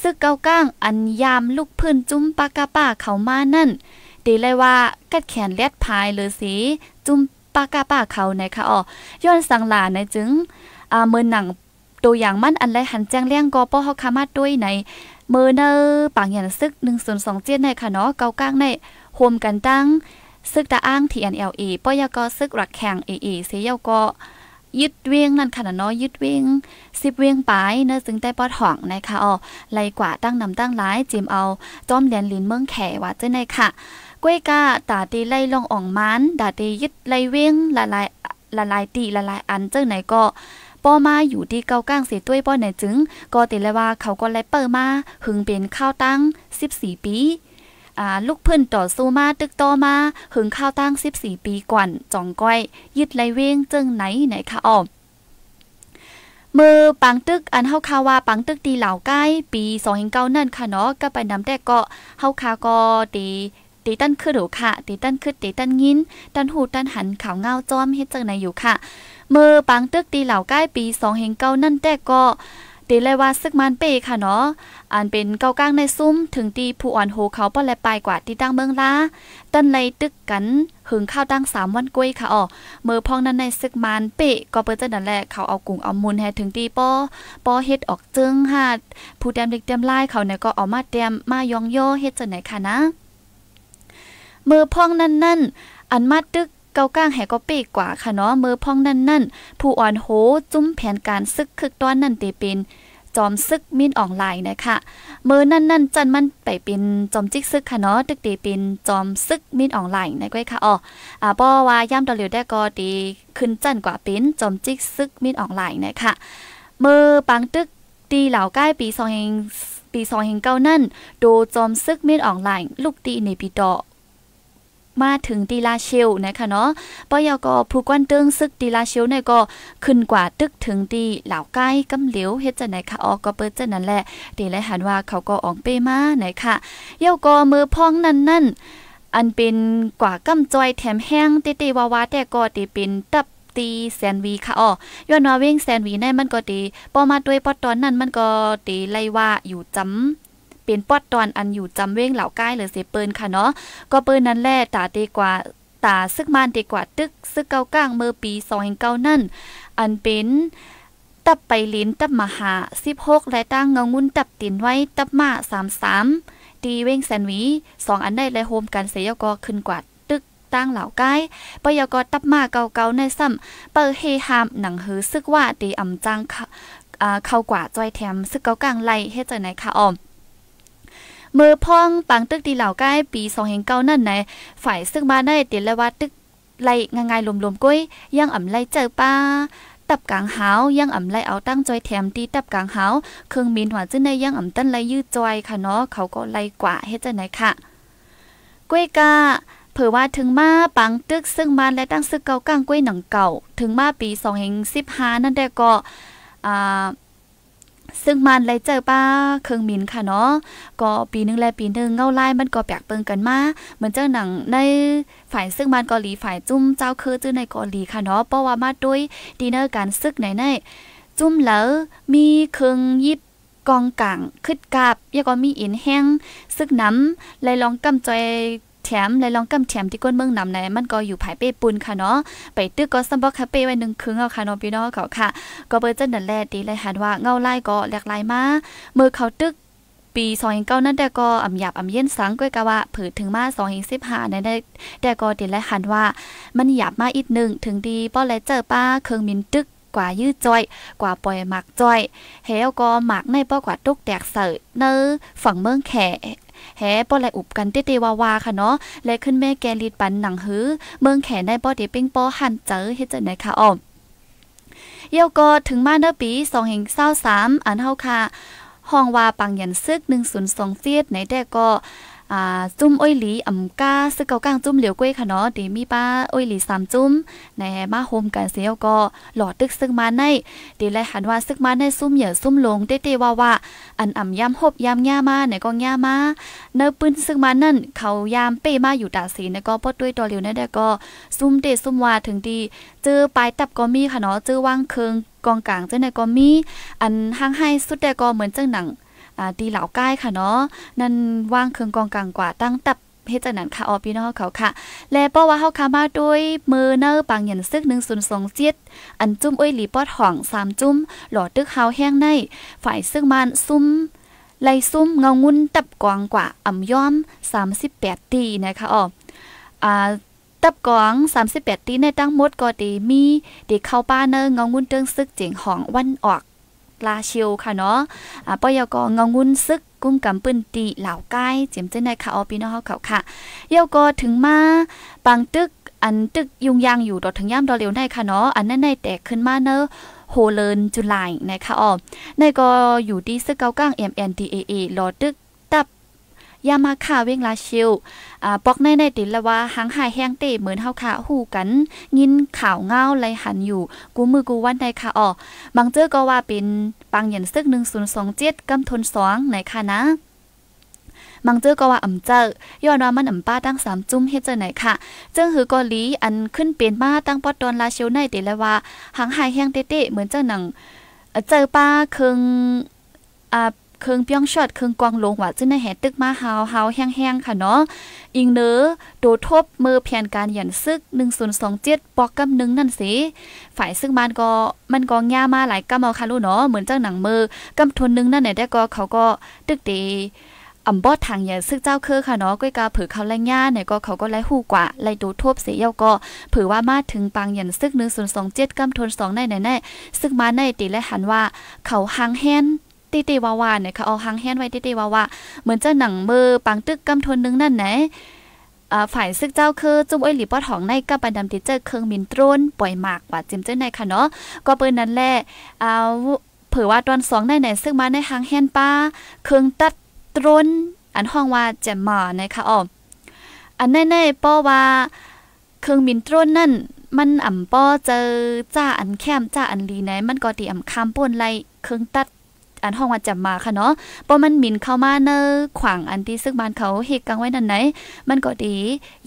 A: ซึกเกาก้างอันยามลูกพื้นจุ้มปากกาป้าเขามา นั่นตีเลยว่ากัดแขนเลีดพายเลยสีจุ้มปากกาป้าเขาไหนคะอ๋อย้อนสังหลานในจึงอาเมินหนังตัวอย่างมั่นอันไรหันแจ้งเลี้ยงกอป้อเฮาคามาด้วยในเมื่อเนอปางหยันซึก1 0 2เจ็ดในค่ะเนาะเกาก้างในโฮมกันตั้งซึกตาอ้าง TNLA ปอยกซึกรักแข่ง a อเสียยวก็ยึดเวียงนั่นขนาดน้อยยึดเวียงสิบเวียงปลายเนื้อจึงได้ปอดห่องนะคะอ๋อไลกว่าตั้งนำตั้งหลายจิมเอาจอมแดนลินเมืองแขว่าเจ้าในค่ะกล้วยกาตาตีไล่ลองอ่องมันตาตียึดไล่เวียงละลายละลายตีละลายอันเจ้าไหนก็ป้อมาอยู่ที่เกาก้างเสียด้วยป้อไหนจึงก็ติเลยว่าเขาก็ไล่เปิดมาหึงเป็นข้าวตั้ง 14 ปีลูกเพื่อนต่อสู้มาตึกต่อมาหึงข้าวตั้ง 14 ปีก่อนจองก้อยยึดไรเว้งจึงไหนไหนคะออมมือปังตึกอันเฮาคาว่าปังตึกตีเหล่าใกล้ ปี2009นั่นค่ะเนาะก็ไปนำแต่เกาะเฮาคาก็ตีตีตั้นขึ้นหรือค่ะตีตั้นขึ้นตีตั้นยิน ตันหูตันหันข่าวเงาจอมเฮ็ดจังไหนอยู่ค่ะมือปังตึกตีเหล่าใกล้ปี2 0 9นั่นแต่ก็ตีเลยว่าซึกมันเป้ค่ะเนาะ อันเป็นเกาก้างในซุ้ม ถึงตีผู้อ่อนโหเขาป้อแลปายกว่าที่ตั้งเมืองลาตันในตึกกันหึงข้าวตั้งสามวันกล้วยค่ะอ๋อเมื่อพองนั้นในซึกมันเป้ก็เปิดจันั่นแหละเขาเอากลุ่มเอามูลแห่ถึงตีป้อป้อเฮ็ดออกจึงหาดผู้แต้มเด็กเต้มไล่เขาเนี่ยก็ออกมาแต้มมายองโยเฮ็ดจันไหนค่ะนะ เมื่อพองนั้นนั่นอันมาตึกเกากลางแหก็เป้กว่าค่ะเนาะมือพ่องนั่นนั่นผู้อ่อนโหจุ้มแผนการซึกคึกต้อนนั่นเตเป็นจอมซึกมินออนไลน์นะคะ เมื่อนั่นนั่นจันมันไปเป็นจอมจิกซึกค่ะเนาะตึกตีเป็นจอมซึกมินออนไลน์นะก้อยค่ะอ๋ออ่าป้อว่าย่ำดอลเลียวได้ก็ดีขึ้นจันกว่าเป็นจอมจิกซึกมินออนไลน์นะคะเมื่อปังตึกตีเหล่าใกล้ปีสองเฮงปีสองเฮงเก้านั่นโดจอมซึกมินออนไลน์ลูกตีในปีต่อมาถึงตีลาเชลนะคะเนาะปอยก็ผู้กวนตึงซึกตีลาเชลเนี่ยก็ขึ้นกว่าตึกถึงตีเหล่าใกล้กำเหลียวเฮ็ดจัไหนคะออกก็เปิดจันั้นแหละ ตีและหันว่าเขาก็อองเป้มาไหนค่ะเยาก็มือพองนั่นนั่น อันเป็นกว่ากำจอยแถมแห้งเตเตวาวาแต่ก็ติเป็นตับตีแซนวีค่ะอ๋อย้อนว่าเว้งแซนวีในมันก็ตีปอมาด้วยปอตอนนั้น มันก็ตีไล่ว่าอยู่จ้ำเป็นปอดตอนอันอยู่จำเว้งเหล่าใกล้หรือเสเปิลค่ะเนาะ ก็เปิลนั้นแล่ตาเตกว่าตาซึกมานเตกว่าตึกซึกเก้าก้างเมื่อปีสองเก้านั่น อันเป็นตับไปลิ้นตับมหาสิบหกและตั้งเงางุ้นตับตินไว้ตับมาสามสามตีเว้งแซนวีสองอันได้และโฮมการเสยกอขึ้นกว่าตั้งเหล่าไกล้ปยกตับมาเก่าๆในซ้ำเปิดเฮฮามหนังหือซึกว่าตีอ่ำจังเข้ากว่าจอยแถมซึกเก่ากลางไหลเฮจังไหนคะออมมือพ่องปังตึกดีเหล่าใกล้ปีสองเฮงเก้านั่นไหนฝ่ายซึ่งมาได้เตียนละว่าตึกไล่ง่ายๆลมๆก้อยยังอ่ำไล่เจอป้าตับกลางหาวยังอ่ำไลเอาตั้งจอยแถมตีตับกลางหาวเครื่องมีนหัวจึ้นในยังอ่ำตั้นไลยืดจอยค่ะเนาะเขาก็ไลกว่าเฮ็ดจะไหนค่ะกล้วยกาเผื่อว่าถึงมาปังตึกซึ่งมานและตั้งซึกเก่ากลางกล้วยหนังเก่าถึงมาปี2 0 1 5นั่นแต่ก็อ่าซึ่งมันเลยเจอป้าเครื่องมินค่ะ เนาะ ก็ปีนึงและปีนึงเงาไล่มันก็แปลกเปิงกันมา เหมือนเจ้าหนังในฝ่ายซึ่งมันเกาหลีฝ่ายจุ้ม เจ้าคือจื้อในเกาหลี ค่ะเนาะเพราะว่ามาด้วยดีเนอร์การซึก ไหนหนจุ้มเหลอมีเครื่องยิบกองกลางคึดกับยงก็มีอินแห้ง ซึกน้ำเลยลองกำจอยแถมเลยลองกำแถมที่ก้นเมืองนำในมันก็อยู่ภายเป้ปุนค่ะเนาะไปตึกก็ซัมบอกคาเป้ไว้หนึ่งครึ่งเอาค่ะน้องพี่น้องเขาค่ะ ก็เปิดจันนั่นแลตีเลยหันว่าเงาไล่ก็หลากหลายมาเมื่อเขาตึกปี2009นั่นแต่ก็อำหยับอำเย็นสังก้วยกะว่าผือถึงมา2015นั่นได้แต่ก็ติดและหันว่า มันหยับมาอีกหนึ่งถึงดีป้อและเจอป้าเครื่องมินตึกกว่ายืดจ้อยกว่าปล่อยหมักจ้อย เฮลก็หมักในป้อกว่าตุกแตกเสิร์เนื้อฝั่งเมืองแขแฮป้อแลอุบกันเตเตวาวาค่ะเนาะ และขึ้นแม่แกลีดปันหนังหือ เมืองแขนได้ป้อเดเป้งป้อหันเจอเฮ็ดจังได๋ค่ะอ้อมเยี่ยวก็ถึงมาเนอปี2023อันเฮาค่ะ ห้องว่าปังยันซึก102เฟียดไหนแต่ก็อ่าจุ้มอ้อยหลีอ่ำกาซึงเกากลางจุ้มเหลียวกล้วยค่ะเนาะดีมีป้าอ้อยหลีสามจุ้มในมาโฮมกันเสียวก็หลอดตึกซึ่งมาในดีเลยหันว่าซึ่งมาในซุ้มเหยื่อซุ้มลงเต้ๆว่าว่าอันอ่ำย่ำหบย่ำย่ามาในก็ย่ามาเนื้อปืนซึ่งมานั่น เขายามเป้มาอยู่ตาสีนก็ปดด้วยตอเหลียวนั่นแต่ก็ ซุ้มเตะซุ้มว่าถึงดีเจอปลายตับก็มีค่ะเนาะเจอว่างเคืองกองกลางเจ้าในก็มี อันห้างให้สุดแต่ก็เหมือนเจ้าหนังตีเหล่าใกล้ค่ะเนาะนั่นว่างเครื่องกองกลางกว่าตั้งตับเฮ็ดจากนั้นค่ะออพี่น้องเขาค่ะ และป้อว่าเฮาค้ามาด้วยมือเนอปังหยันซึก1027อันจุ้มอ้ยหลีปออห่อง3 จุ้มหลอดตึกเฮาแห้งใน ฝ่ายซึ่งมันซุ่มไลซุ่มเงางุ่นตับกวางกว่าอ่ำย่อม 38 ตีนะคะอออ่าตับกอง 38 ตีในตั้งหมดก็ดีมี เด็กเข้าป้าเนอเงางุ่นเตองซึกเจ๋งของวันออกปลาชิวค่ะเนาะอ่าปอยกองงุ้นซึกกุ้งกำปืนตีเหล่าใกล้เจียมเจ้นในค่ะออปีน้องเขาเขาค่ะเยวก็ถึงมาปังตึกอันตึกยุงยางอยู่ดอถึงย่ามดอเร็วได้ค่ะเนาะ อันนั้นในแตกขึ้นมาเนอะโฮเลนจุลายนะคะอ๋อในก็อยู่ที่ซึกเกาก้าง MNTAA รอตึกยามาค่าเวงลาชิวอ่าปอกในในติละว่าหังหายแห้งเตะเหมือนเฮาขาหูกันยินข่าวเงาไหลหันอยู่ กูมือกูวันในค่ะอ๋อบางเจอก็ว่าเป็นปังเหยันซึก1027กำทน2ไหนค่ะนะมังเจอก็ว่าอ่ำเจอย้อนว่ามันอ่ำป้าตั้งสามจุ้มเฮ็ดเจอไหนค่ะ เจ้าหือกอลีอันขึ้นเปลี่ยนมาตั้งปอดตอนลาเชียวในเตละว่าหางหายแห้งเตะเหมือนเจ้าหนังเจอป้าคืงอ่าเครื่องเปียงช็อตเครื่องกวางลงว่าจึงได้แห่ตึกมาหาวหาวแห้งๆค่ะเนาะอิงเนอโดทบมือแผนการหยันซึก1027ปอกกำนึงนั่นสิฝ่ายซึ่งมันก็มันก็ย่ามาหลายกำเอาค่ะลูกเนาะ เหมือนเจ้าหนังมือ กำทนนึงนั่นเนี่ยแต่ก็เขาก็ตึกดีอำบอดทางหยันซึกเจ้าคือค่ะเนาะก้อยกาเผือเขาแรงย่าเนี่ยก็เขาก็ไล่หูกว่าไล่ดูทบเสียเยาก็เผือว่ามาถึงปังหยันซึก1 0 2 7กำทน2ในไหนๆซึกมาในตีและหันว่า เขาหางแฮนตีตีว่าวาเนี่ยค่ะเอาหางแฮนไว้ตีตีว่าวาเหมือนเจ้าหนังมือปังตึกกำทนนึงนั่นไหนฝ่ายซึกเจ้าคือจุ้มอ้อยหลีป้อทองในกับบันดำติเจอเครื่องมินตรนปล่อยหมากว่าจิมเจ้าในค่ะเนาะก็เปิ้นนั้นแหละเอาเผื่อว่าตอนสองในไหน ซึ่งมาในหางแฮนป้าเครื่องตัดตรนอันห้องว่าแจมมานะคะอ๋อ อันแน่ๆป้อว่าเครื่องมินตรนนั่นมันอ่าป้อเจอจ้าอันแคมจ้าอันลีไหนมันก็ตีอ่าคามป่นไลเครื่องตัดอันห้องว่าจำมาค่ะเนาะเพราะมันมินเข้ามาเนอขวางอันที่ซึ่งบ้านเขาเฮกกังไว้นั่นไหน มันก็ดี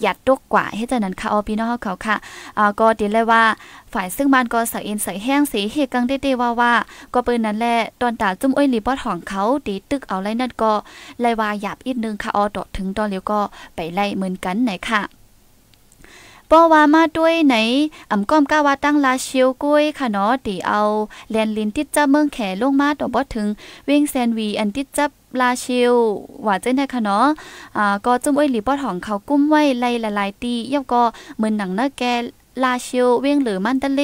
A: หยัดตกกว่าเฮ็ดจังนั้นค่ะออพี่น้องเขาค่ะอ่าก็ดีเลยว่า ฝ่ายซึ่งบ้านก็สัเอ็นใส่แห้งสีเฮกังเด้ๆว่าว่า ก็เปิ้นนั่นแหละตอนตาจุ้มอ้อยลีบอด้องเขาตีตึกเอาไล่นั่นก็ไลยว่าหยาบอีกนึงค่ะออดถึงตอนเลียวก็ไปไล่เหมือนกันไหนค่ะป้อวามาด้วยไหนอ่ำก้อมก้าวาตั้งลาเชียวกล้วยค่ะเนาะตีเอา แลนลินติดจับเมืองแขลงมาต่อบอถึงเว้งแซนวีอันติดจับลาชิววาเจ้นได้ค่ะเนาะอ่าก็จุ้มว้หลีป้อของเขากุ้มไว้ไล่ละลายตีเย่าก็เหมือนหนังเนื้อแกลาชิวเวียงหรือมันตะเล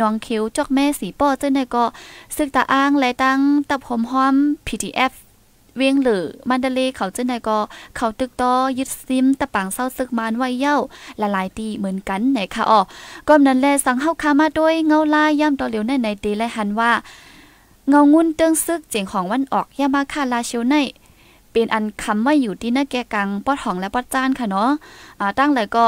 A: น้องคิวจอกแม่สีป้อเจ้นได้ก็ซึกตาอ้างและตั้งตับหอมหอม PTF เวียงหลือมันเดเลเขาเจ้านานก็เขาตึกต้อยึดซิมตะปังเศร้าซึกมานไว้เย้าละลายตีเหมือนกันไหนค่ะอ๋อก็นั้นแลสังเฮาคามาด้วยเงาลายย่ำตอเหลียวในในตีและหันว่าเงางุ่นเตื้องซึกเจยงของวันออกย่ามาคาลาเชียวในเป็นอันคำว่าอยู่ที่หน้าแกกังปอดหองและปอดจานค่ะเนาะอ่าตั้งเลยก็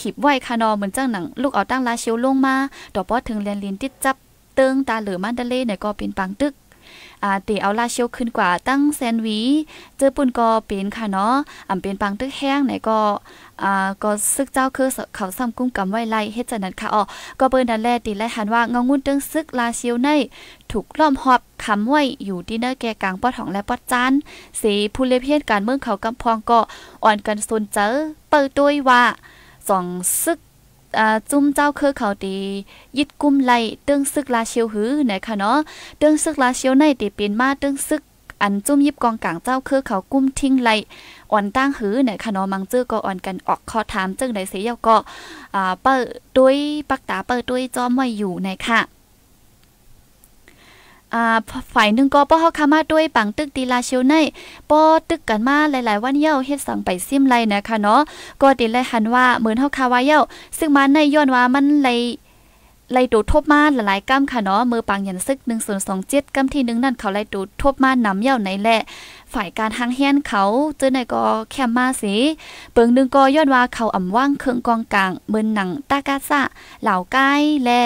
A: หิบไหวคานอเหมือนเจ้างหนัง ลูกเอาตั้งลาเชียวลงมาต่อปอดถึงเรียนลินติดจับเติงตาเหลือมันเดเลไหนก็เป็นปังตึกตีเอาลาเชียวขึ้นกว่าตั้งแซนวี เจอปุ่นก็เป็นค่ะเนาะอ่าเป็นปังตึกแห้งไหนก็อ่าก็ซึกเจ้าคือเขาซ้ำกุ้งกัาไว้ไล่เฮ็ดจังนั้นค่ะอ๋อก็เปิ้นนันแลตีไล่หันว่างงุ่นตึงซึกลาเชียวในถูกล้อมหอบคำไว้อยู่ดินเนอร์แกกลางปอดของและปอดจานเสผู้เลเพียนการเมืองเขากำพองก็อ่อนกันซนเจอเปิดด้วยว่าสองซึกอ่าจุ้มเจ้าเคอเขาตียิดกุ้มไล่ตึ้งซึกลาเชียวหื้อนคะเนาะตึ้งซึกลาเชียวในตีเป็นมาตึ้งซึกอันจุ้มยิบกองกลางเจ้าเคือเขากุ้มทิ้งไหลอ่อนตั้งหื้อหนคะเนาะมังจื้อก็อ่อนกันออกคอถามจึงไดนเสียเยาก็อ่าเปิดด้วยปักตาเปิดด้วยจอมไว้อยู่ไหนะ่ะ่าฝ่ายหนึ่งก็ป้อเฮาขามาด้วยปังตึกตีลาเชียวในป้อตึกกันมาหลายๆวันเย้าเฮ็ดสั่งไปซิมไรนะคะเนาะก็ติเลยหันว่าเหมือนเฮาคาวาเย้าซึ่งมันในย้อนว่ามันไหลไล่ดูทบมาหลายๆก้ามค่ะเนาะมือปังยันซึก1027ก้ามที่นึงนั่นเขาไล่ดูทบมานำเย้าในแหละ ฝ่ายการทางแฮนเขาเจอในก็แคมมาสิ เปิงหนึ่งก็ยอดว่าเขาอ่ำว่างเครื่องกองกลางเมือนหนังตากาซะเหล่าใกล้และ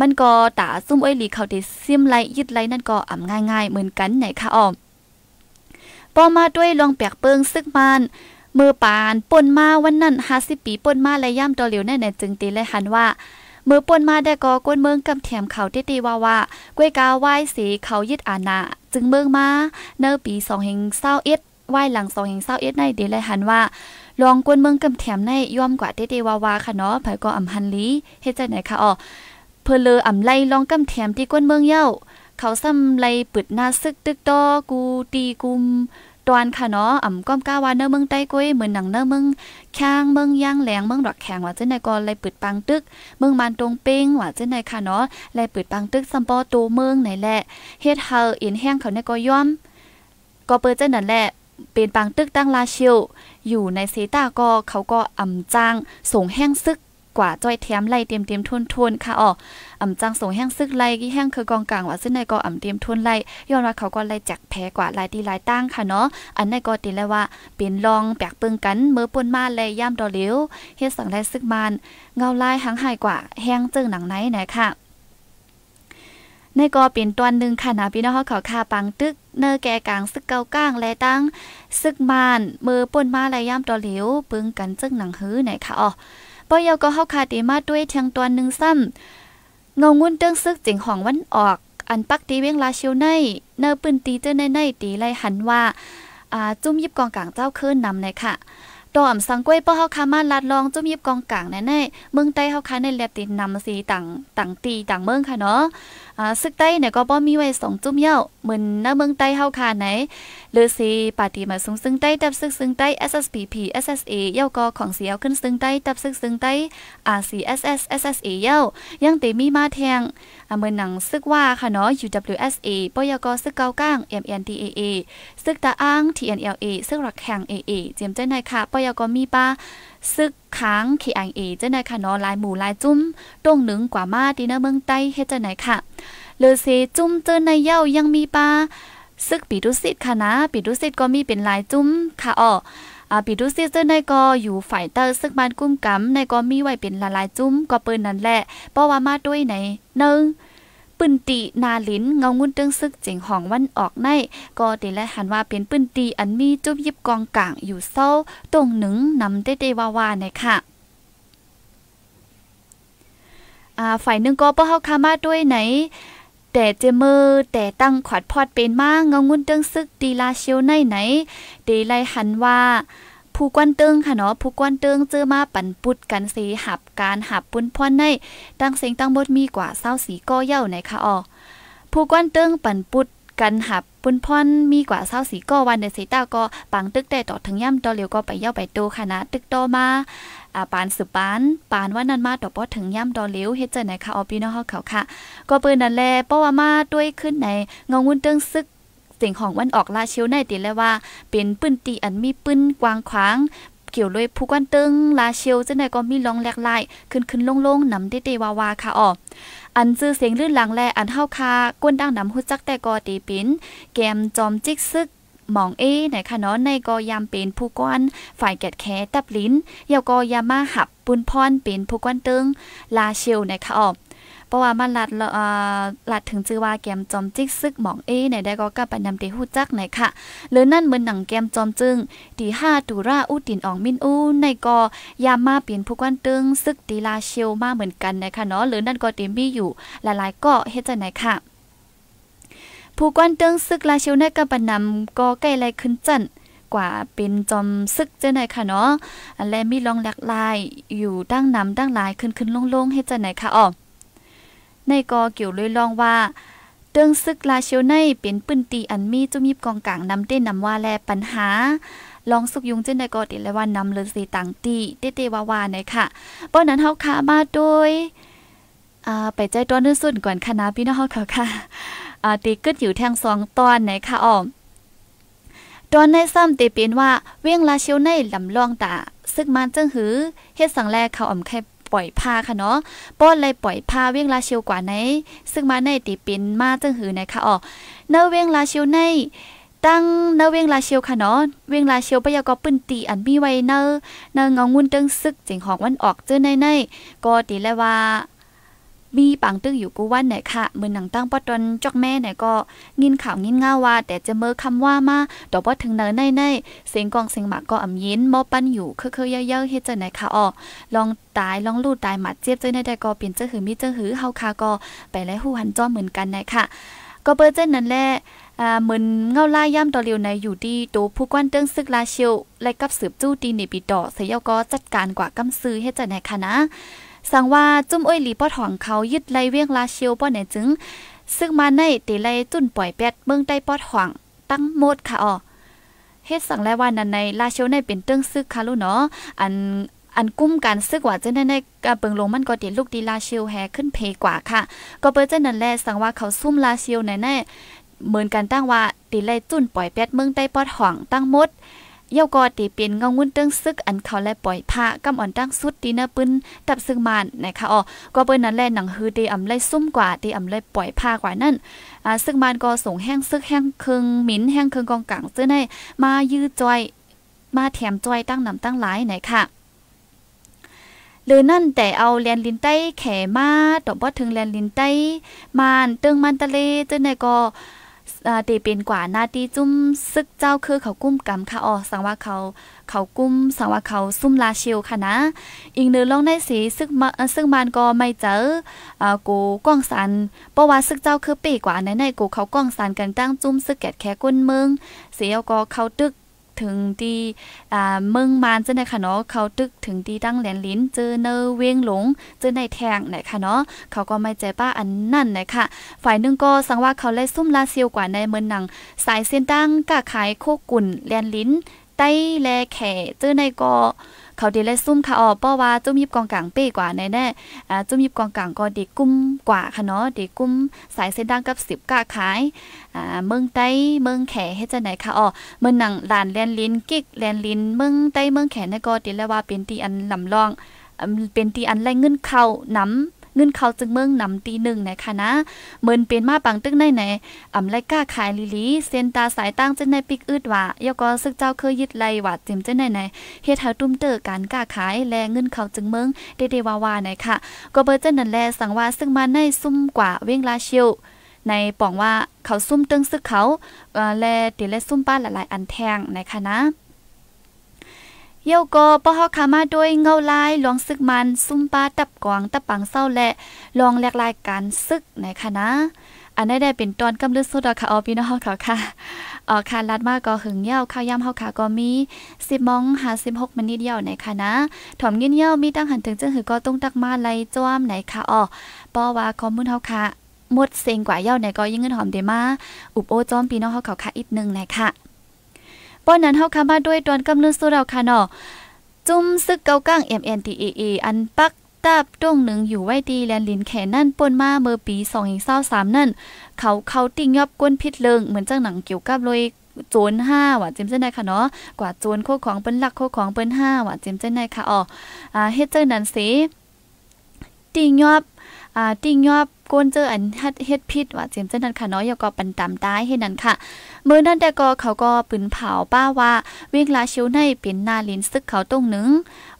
A: มันก็ตาซุ่มเอ้ยหลีเขาเด่ซิมไลยึดไลนั่นก็อ่ำง่ายๆเหมือนกันไหนคะอ๋อปอมาด้วยลองแปีกเปิงซึกมันมือปานป่นมาวันนั้นห้าสิบปีป่นมาและย่ำตัวเหลียวแน่ๆจึงตีเลยหันว่ามือป่นมาได้ก็ก้นเมืองกำแถมเขาตีตีว่าว่ากล้วยกาไหว้สีเขายึดอาณาจึงเมืองมาเนอปีสองเฮงเศร้าเอ็ดไหว้หลังสองเฮงเศร้าเอ็ดในเดลยหันว่าลองก้นเมืองกำแถมในย่อมกว่าตีตีว่าว่าค่ะเนาะไผก็อ่ำฮันลีเฮ็ดใจไหนคะอ๋อเพลออ่ำไลลองกำแถมที่ก้นเมืองเย้าเขาซ้ำไลปึดหน้าซึกตึกตอกูตีกุมตอนค่ะเนาะอ่ำก้อมก้าวาเนอเมืองใต้ก้อยเหมือนหนังเนอเมืองข้างเมืองย่างแหลงเมืองดอกแข็งว่าเจ้นในกอนไลปึดปังตึก เมืองมันตรงเป้งว่าเจ้นในค่ะเนาะไลปึดปังตึกซัมปอโตเมืองไหนแหละ เฮ็ดเฮาอินแห้งเขาในก็ย่อม ก็เปิดเจ้านั่นแหละเป็นปังตึกตั้งลาชิวอยู่ในเซตาก็เขาก็อ่ำจ้างส่งแห้งซึกกว่าจ้อยแถมไล่เตรียมเตรียมทุนทุนค่ะอ๋ออ่ำจังส่งแห้งซึกไล่กี่แห้งคือกองกลาง ว่าซึ่งในก็อ่ำเตรียมทุนไล่ย้อนว่าเขาก็ไล่จักแพ้กว่าหลายีหลายตั้งค่ะเนาะอันในก็ตีแล้วว่าเป็นลองแปกปึงกัน เมื่อปุ่นมาไล่ย่ำดอเหลียวเฮ็ดสังไล่ซึกมันเงาลายหางหายกว่า แห้งจึงหนังไหนไหนค่ะ ในก็เป็นตอนหนึ่งค่ะนะพี่น้องเขาคาปัง ตึกเนอแกกลางซึกเกาก้างและตั้ง ซึกมานมือป่นมาละยย่ำตอเหลียวปึงกันจึงหนังหื้อไหนค่ะอ๋อป้อยเยาก็เฮาคาตีมาด้วยเทีงตัวหนึ่งซ้ำเงางุ้นเตื้งซึกจิงห้องวันออกอันปักตีเว้งลาเชียวใน เนอปืนตีเจ้าในในตีไลหันว่าอ่า จุ้มยิบกองกลางเจ้าขึ้นนำเลยค่ะ ตอมสังกวยป้อเฮาคามาลัดลองจุ้มยิบกองกลางแน่ๆเมืองใต้เฮาคาในแลบตีนนาสีต่างต่างตีต่างเมืองค่ะเนาะอ่าซึกใต้เนี่ยก็บ่มีไว้สองจุ้มเย้าเหมือนหน้าเมืองใต้เฮาคาะไหน หรือสิปาติมาสูงซึ่งใต้ตับซึกซึ่งใต้ SSPP SSA เย้าก็ของเสียวขึ้นซึ่งใต้ตับซึกซึ่งใต้ RCSS SSA เย้ายังเตมีมาแทงอ่าเหมือนหนังซึกว่าค่ะเนาะ UWSA ปยกซึกเกาก้าง MNTAA ซึกตาอ้าง TNLA ซึกรักแข่ง AA เจียมใจนายค่ะปยกมีป้าซึกค้างขีอังเอเจ้าไหนค่ะเนาะลายหมู่ลายจุ้มตรงหนึ่งกว่ามาดีนะเมืองใต้เฮ็ดเจ้าไหนค่ะเลอเซจุ้มเจอในเย้ายังมีปลาซึกปีดุสิตค่ะนะปีดุสิตก็มีเป็นลายจุ้มค่ะอ้ออาปิดุสิเจอในก็อยู่ฝ่ายเตอร์ซึกมันกุ้มกำ ในก็มีไว้เป็นละลายจุ้ม ก็เปินนั่นแหละเพราะว่ามาด้วยในหนึ่งปืนตีนาลินเงางุ้นเตึงซึกเจ๋งห้องวันออกในก็เดละหันว่าเป็นปืนตีอันมีจุบยิบกองกลางอยู่เศร้าตรงหนึ่งนำได้ได้ว่าว่าในค่ะ ฝ่ายหนึ่งก็ป้อเฮาคามาด้วยไหน แต่เจมือแต่ตั้งขวดพอดเป็นมากเงางุ้นเตึงซึกดีลาเชียวในไหน เดไลหันว่าผู้กวนเตึงค่ะเนาะผู้กวนเตึงเจอมาปันปุดกันสีหับการหับปุ้นพ่อนในตั้งเสียงตั้งบทมีกว่าเศร้าสีก้อเย่าในค่ะอ๋อผู้กวนเตึงปันปุดกันหับปุ้นพ่อน มีกว่าเศร้าสีก้อวันในเซต้าก็ปังตึกแต่ต่อถึงย่ำต่อเลียวก็ไปเย่าไปโตค่ะนะตึกต่อมาอาปานสืบปานปานว่านันมาต่อป้อถึงย่ำตอเลี้ยวเฮ็ดเจอไหนคะออพี่น้องเฮาเขาค่ะ ก็เปิ้นนั่นแลเพราะว่ามาด้วยขึ้นในงงุ่นเตึงซึกสียงของวันออกลาเชียวในตีแล้ว่าเป็นปื้นตีอันมีปื้นกวางขวาง เกี่ยว้วยผู้กันตึงลาเชียวจะงหนก็มีลองแหลกลายขึ้นขึ้นลงลงน้ำเตเตวาวาค่ะอ๋ออันซื้อเสียง ลื่นหลัง แลอันเฮาคาก้นดังนำหุู้จักแต่กอตีปิน แกมจอมจิกซึก หมองเอไหนคะเนาะในกอยามเป็นผู้ก้อนฝ่ายแกดแคตับลิ้นเยาวกอยามาหับปุนพรเป็นผู้ก้อนตึงลาเชียวไหนคะอ๋อเพราะว่ามันลัดอ่อลัดถึงชื่อว่าแกมจอมจิกซึกหมองเอในได้ก็กลับปนำเตฮู้จักไหนค่ะ หรือนั่นเหมือนหนังแกมจอมจึงตี5ตุราอุตินอองมินอูในก็ยามมาเปลี่ยนผู้กวนตึงซึกตีลาเชียวมาเหมือนกันนะคะเนาะหรือนั่นก็เต็มีอยู่หลายๆ ก็เฮ็ดจังไหนค่ะผู้กวนตึงซึกลาเชียวในกับปันนำก็ใกล้ไลขึ้นจั่นกว่าเป็นจอมซึกเจ้าไหนค่ะเนาะและมีลองหลากหลายอยู่ตั้งนำตั้งหลายขึ้นๆลงๆเฮ็ดจังไหนค่ะอ๋อในกอเกี่ยวเลยลองว่าเตืองซึกลาเชียวในเป็นปืนตีอันมีจุมีบกองกลางนำเต้นนำว่าแลปัญหา ลองสุกยุงเจ้นในกอติและว่านำเลยสีต่างตีเตเตวาวาในค่ะป้อนนั้นเฮาคามาโดยอ่าไปใจตัวนึงสุดก่อนคณะพี่น้องเฮาค่ะอ่าตีกึดอยู่แทงสองตอนไหนค่ะอ้อมตอนในซ้ำเตเป็นว่าเวียงลาเชียวในลำลองตาซึกมันจึงหือเฮ็ดสังแลเขาอ่อมแคบปล่อยผ้าค่ะเนาะ ป้อนเลยปล่อยผ้าเวียงลาเชียวกว่าไหนซึ่งมาในตีปินมาจึงหือไหนค่ะอ๋อเนเวียงลาเชียวใน ตั้งเนเวียงลาเชียวค่ะเนาะ เวียงลาเชียวปยากอปืนตีอันมีไว้เนอเนเงางุ่นจึงซึกจิงของวันออกเจอในในก็ตีแล้วว่ามีปังตึ้งอยู่กูวันไหนค่ะ มือหนังตั้งปอตอนจอกแม่ไหนก็ งินข่าวงินง่าว่า แต่จะเมื่อคำว่ามา่อปอถึงเนอนในในเสียงกองเสียงหมากก็อำยินมอปั้นอยู่คเคยๆเย้าเฮ็ดจังไหนค่ะอ๋อลองตายลองลูดตายหมัดเจี๊ยบเจ้าในได้ก็เปลี่ยนเจ้าหือมีเจ้าหือเฮาคาก็ไปและหู้หันจ้อเหมือนกันนะ ค่ะ ก็เปิดเจ้านั้นแหละเหมือนเงาล่าย่ำต่อเรยวในอยู่ดีโตผู้กวนเตื้งซึกลาเชียวและกับสืบจู้ตีในปีต่อเสียก็จัดการกว่ากำซื้อให้จัดไนคณะนะสังว่าจุ้มอ้อยหลีป้อถองเขายึดไลเวียงลาเชียวป้อเนี่จึง ซึ่งมาในตีไลจุ่นปล่อยแปดเมืองใต้ป้อถองตั้งโมดค่ะอ๋อเฮ็ดสั่งแลว่านันในลาเชียวในเป็นเตื้งซึกค่ะลูกเนาะอันอันกุ้มการซึกว่าเจ้าในกระเปิงลงมันก็เด็ดลูกดีลาเชียวแฮขึ้นเพกว่าค่ะ ก็เปิดเจ้านันแลสั่งว่าเขาซุ้มลาเชียวในแน่เหมือนกันตั้งว่าตีไลจุ่นปล่อยแปดเมืองใต้ป้อถองตั้งมดเยี่ยวกอตีเป็นเงางุ้นเติ้งซึกอันเขาและปล่อยผ้ากำอ่อนตั้งสุดตีเนื้อปืนตับซึ่งมานนะคะอ๋อก็เปิ้นนั้นแลหนังฮือตีอำไลซุ่มกว่าตีอำไลปล่อยผ้ากว่านั้น อ่าซึ่งมานก็ส่งแห้งซึกแห้งครึงหมิ่นแห้งครึงกองกลางซื้อในมายื้อจอยมาแถมจอยตั้งนำตั้งหลายไหนค่ะ หรือนั่นแต่เอาแลนลินใต้แขมาตบบ่ถึงแลนลินใต้มานเติงมันตะเลเจ้าในก็เตีเป็นกว่าหน้าที่จุ้ม ซึกเจ้าคือเขากุ้มกำค่ะอ๋อสังว่าเขา เขากุ้มสังว่าเขาซุ่มลาเชียวค่ะนะอีกเนื้อลองในสีซึกงมาซึ่งมันก็ไม่เจออากูก้องสันเพราะว่าซึกเจ้าคือปีกว่าในในกูเขาก้องสันกันตั้งจุ้มซึกแกดแค่ก้นเมืองเสียก็เขาตึกถึงที่อ่าเมืองมานจ้งไน๋ค่ะเนาะเขาตึกถึงที่ตั้งแหลนลิ้น เจอเนอเวงหลงเจอในแทงนะคะเนาะเขาก็ไม่ใจป้าอันนั่นไหนค่ะฝ่ายนึงก็สังว่าเขาเลยซุ่มลาเซียวกว่าในเมืองหนัง สายเส้นตั้งกะขายโคกุ่นแลนลิ้น ใต้แลแข่เจอในก็เขาดีเลยซุ่มค่ะอ๋อเพราว่าจุ้มยิบกองกลางเป้กว่าแน่แน่อ่าจุ้มยิบกองกลางก็เดีกุ้มกว่าค่ะเนาะเดีกุ้มสายเส้นดังกับสิบก้าขายอ่าเมืองใต้เมืองแขกเฮ็ดจังไหนค่ะอ๋อเมืองหนังลานแลนลิ้นกิกแลนลินเมืองใต้เมืองแขกนี่ก็ดีแล้วว่าเป็นตีอันลำลอง เป็นตีอันแรงเงินเข้าน้ำเงินเขาจึงเมืองนำตีหนึ่งนะคะนะเหมือนเป็นมาปังตึกในไหนอำไรก้าขายลิลีเซนตาสายตั้งจึงในปิกอึดว่ายอก็ซึกเจ้าเคยยึดไลว่าจิมจึงในไหนเฮ็ดเห้ตุ้มเตอการก้าขายและเงินเขาจึงเมืองเดเดวาวาไหนค่ะ ก็เบิดจเงนั้นแลสังว่าซึ่งมาในซุ่มกว่าเวงลาชิวในป่องว่าเขาซุ่มตึงซึกเขา และติและซุ่มป้าหลายๆอันแทงนะคะนะเยี่ยวก็ป้อฮอคามาด้วยเงาลายลองซึกมัน ซุ่มป้าตับกวางตะปังเศร้าและลองแลกลายการซึกไหนคะนะอันนี้ได้เป็นตอนกำลึกสุดค่ะออพี่น้องเขาค่ะอาค่ะลัดมากก็หึงเยี่ยข้าวยำเฮาขาก็มีสิบมองหาสิบหกมินิเดียวไหนค่ะนะถอมเงี้ยเยี่ยมีตั้งหันถึงจึงหือก็ต้องตักมาไล่จ้วมไหนค่ะอ๋อป้อว่าคอมมุนเฮาค่ะมดเซ็งกว่าเย้าไหนก็ยิ่งเงินหอมเดมาอุบโอจ้อมพี่น้องเฮาขาค่ะอีกหนึ่งไหนค่ะป้อนนั้นเฮาค่ะมาด้วยตอนกำเนิดสู่เราค่ะเนาะจุ้มซึกเกาก้างเอ็มเอ็นีเเอออันปักตับตรงหนึ่งอยู่ไว้ดีแลนลินแขนนั่นปนมาเมื่อปี2023นั่น เขาเขาติ่งยอบก้นพิษเลิงเหมือนจังหนังเกี่ยวกับเลยโจนห้าว่าเจมเส้นได้ค่ะเนาะกว่าโจนโคของเปิ้นลักโคของเปิ้นห้าว่าเจมเส้นได้ค่ะอ๋อเฮ็ดเจ้านั้นสิติ่งยอบอ่าติ้งยอบก้นเจออันเฮ็ดพิษว่าเจมเจนั่นค่ะเนาะอย่าก็ปันตามตายให้นั่นค่ะเมื่อนั้นแต่ก็เขาก็ปืนเผาป้าว่า เวียงลาชิวในเป็นนาลินซึกเขาตรงหนึ่ง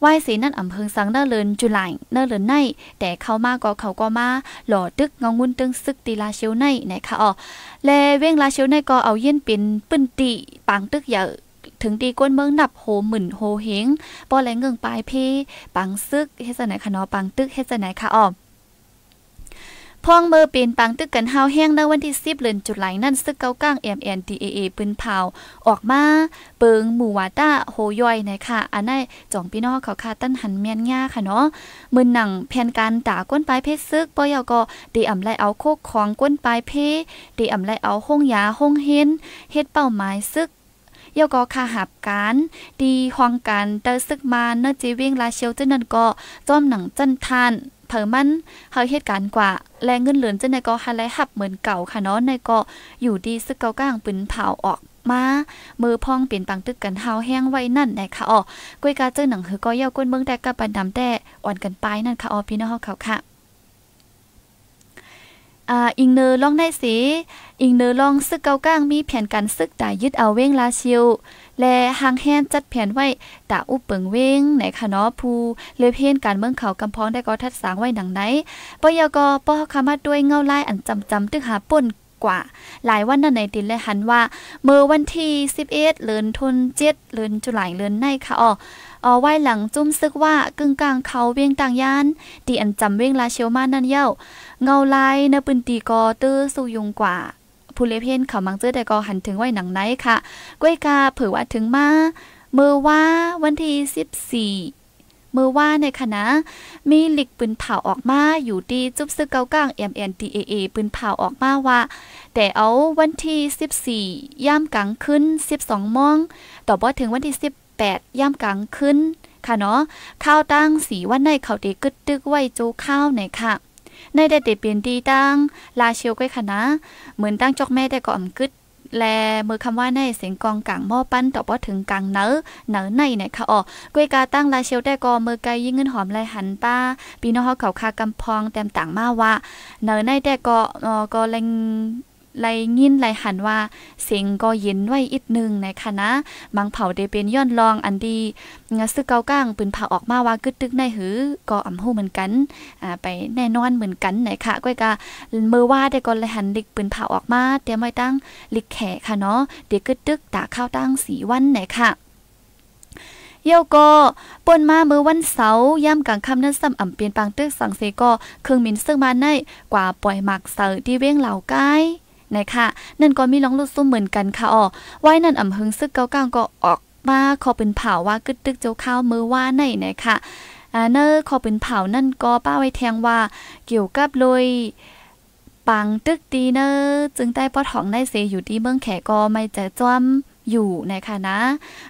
A: ไหวสีนั่นอำเภอสังเนเลินจุไหลเนเลินในแต่เขามาก็เขาก็มาหล่อตึกงงุ่นตึงซึกตีลาชิวในนะคะอ๋อและเวียงลาชิวในก็เอาเย็นเป็นปืนตีปังตึกอยอะถึงตีก้นเมืองนับโหหมื่นโหเฮงป้อแลงเงิงปลายเพปังซึกเฮ็ดจังไหนคะเนาะปังตึกเฮ็ดจังไหนคะอ๋อพองเมื่อเป็นปังตึกกันเฮาแห้งในวันที่10เดือนจุลายนั่นซึกเกาก้าง MNDAA ปืนเผาออกมาเปิงหมู่วาต้าโฮย่อยนะคะอันนั้นจ่องพี่น้องเขาค่ะตั้นหันเมียนง่าค่ะเนาะมือหนังแผ่นการตาก้นปลายเพชรซึกปอยาก็ตีอ่ำไลเอาโคกของก้นปลายเพตีอ่ำไลเอาห้องยาห้องเฮ็น เฮ็ดเป้าหมายซึกเยาก็คาหับการดีฮองการเตอร์ซึกมาเนอจีเวงลาเชลยจนนันก็จอมหนังจันทานเผอมันเฮาเหตุการณ์กว่าแรงเงินเหลือนจะในก็ฮันไลหับเหมือนเก่า ค่ะเนาะในก็อยู่ดีซึกเกาก้างปืนเผาออกมามือพองเปลี่ยนปังตึกกันเฮาแห้งไว้นั่นนะคะอ๋อกว้ยกาเจ้าหนังหือ ก็เย่าก้นเมืองแต่กับปันดำแต่อ่อนกันไป นั่น ค่ะอ๋อพี่น้องเขาค่ะอ่าอิงเนอล่องได้สิอิงเนอล่องซึกเกาก้างมีแผนการซึกตายยึดเอาเว้งลาชิวและหางแ้นจัดแผนไว้ตาอุปเปิงเวงไหนคะนาะูเลือเพีนการเมืองเขากำพองได้ก็ทัดสางไว้หนังไหนปยกปอคามาด้วยเงาลายอันจำจำตึกหาป่นกว่า หลายวันนั่นในตินและหันว่า เมื่อวันที่11เลือนทุนเจ็ดเลือนจุลายเลือนในค่ะอ๋อเอาไว้หลังจุ้มซึกว่ากึ่งกลางเขาเวียงต่างยานดีอันจำเวียงลาเชียวมานั่นเย้าเงาลายนปืนตีกอตื้อสุยุงกว่าผู้เล็บเพนเขามังเจอแต่ก็หันถึงไว้หนังไหนค่ะก้วยกาเผื่อว่าถึงมาเมื่อว่าวันที่14มื่อว่าในคณะมีหลิกปืนเผาออกมาอยู่ดีจุ๊บซึกเกากลาง MNTAA ปืนเผาออกมาว่า แต่เอาวันที่ 14 ย่ามกลางขึ้น 12มองต่อบ่ถึงวันที่ 18 ย่ามกลางขึ้นค่ะเนาะข้าวตั้งสีวันในเขาเดกึดตึกไว้โจข้าวในค่ะในแต่ตเปลี่ยนตีตั้งลาเชียวก้วยคณะนเหมือนตั้งจอกแม่แต่ก่อมกึดแลมือคำว่าในเสียงกองกลางหม้อปั้นต่อบ่ถึงกลางเนื้อเนื้อในเนี่ยค่ะอ๋อกุ้ยกาตั้งลาเชียวได้กอมือไกลยิ่งเงินหอมลายหันป้าพี่น้องเขาเขาคากำพองแต้มต่างมาว่าเนื้อในแต่กออก็เล็งไลยินไลหันว่าเสียงก็เย็นไว้อีกนึงนคะนะมังเผาได้เป็นย้อนลองอันดีงซึกเกาก้างปืนผ่าออกมาว่ากึดตึกในหือ ก็อำหู้เหมือนกันอ่าไปแน่นอนเหมือนกันนคคะก้อยกะมื่อว่าได้ก็ไลหันลิกปืนผ่าออกมาเตรียมไว้ตั้งลิกแขค่ะเนาะเดี๋ยวกึดตึกตาข้าวตั้งสีวันไหนค่ะเยี่ยก็ปนมาเมื่อวันเสาร์ย่ำกลางค่ำนั้นซ้ำอ่ำเปลี่ยนปางตึกสังเสก็เครื่องมินซึ่งมาในกว่าปล่อยหมักเสาที่เว้งเหล่าไกล้นะคะนั่นก็มีลองลูกซุ่มเหมือนกันค่ะอ๋อไว้นั่นอ่ำหึงซึกเก้าก้างก็ออกมาขอเป็นเผาว่ากึดตึกเจ้าข้าวมือว่าไหนนะคะอ่าเนอขอเป็นเผานั่นก็ป้าไว้แทงว่า เกี่ยวกับเลยปังตึกตีเนอร์จึงได้ป้อทองได้เสอยู่ที่เมืองแขก็ไม่จะจอมอยู่นะคะนะ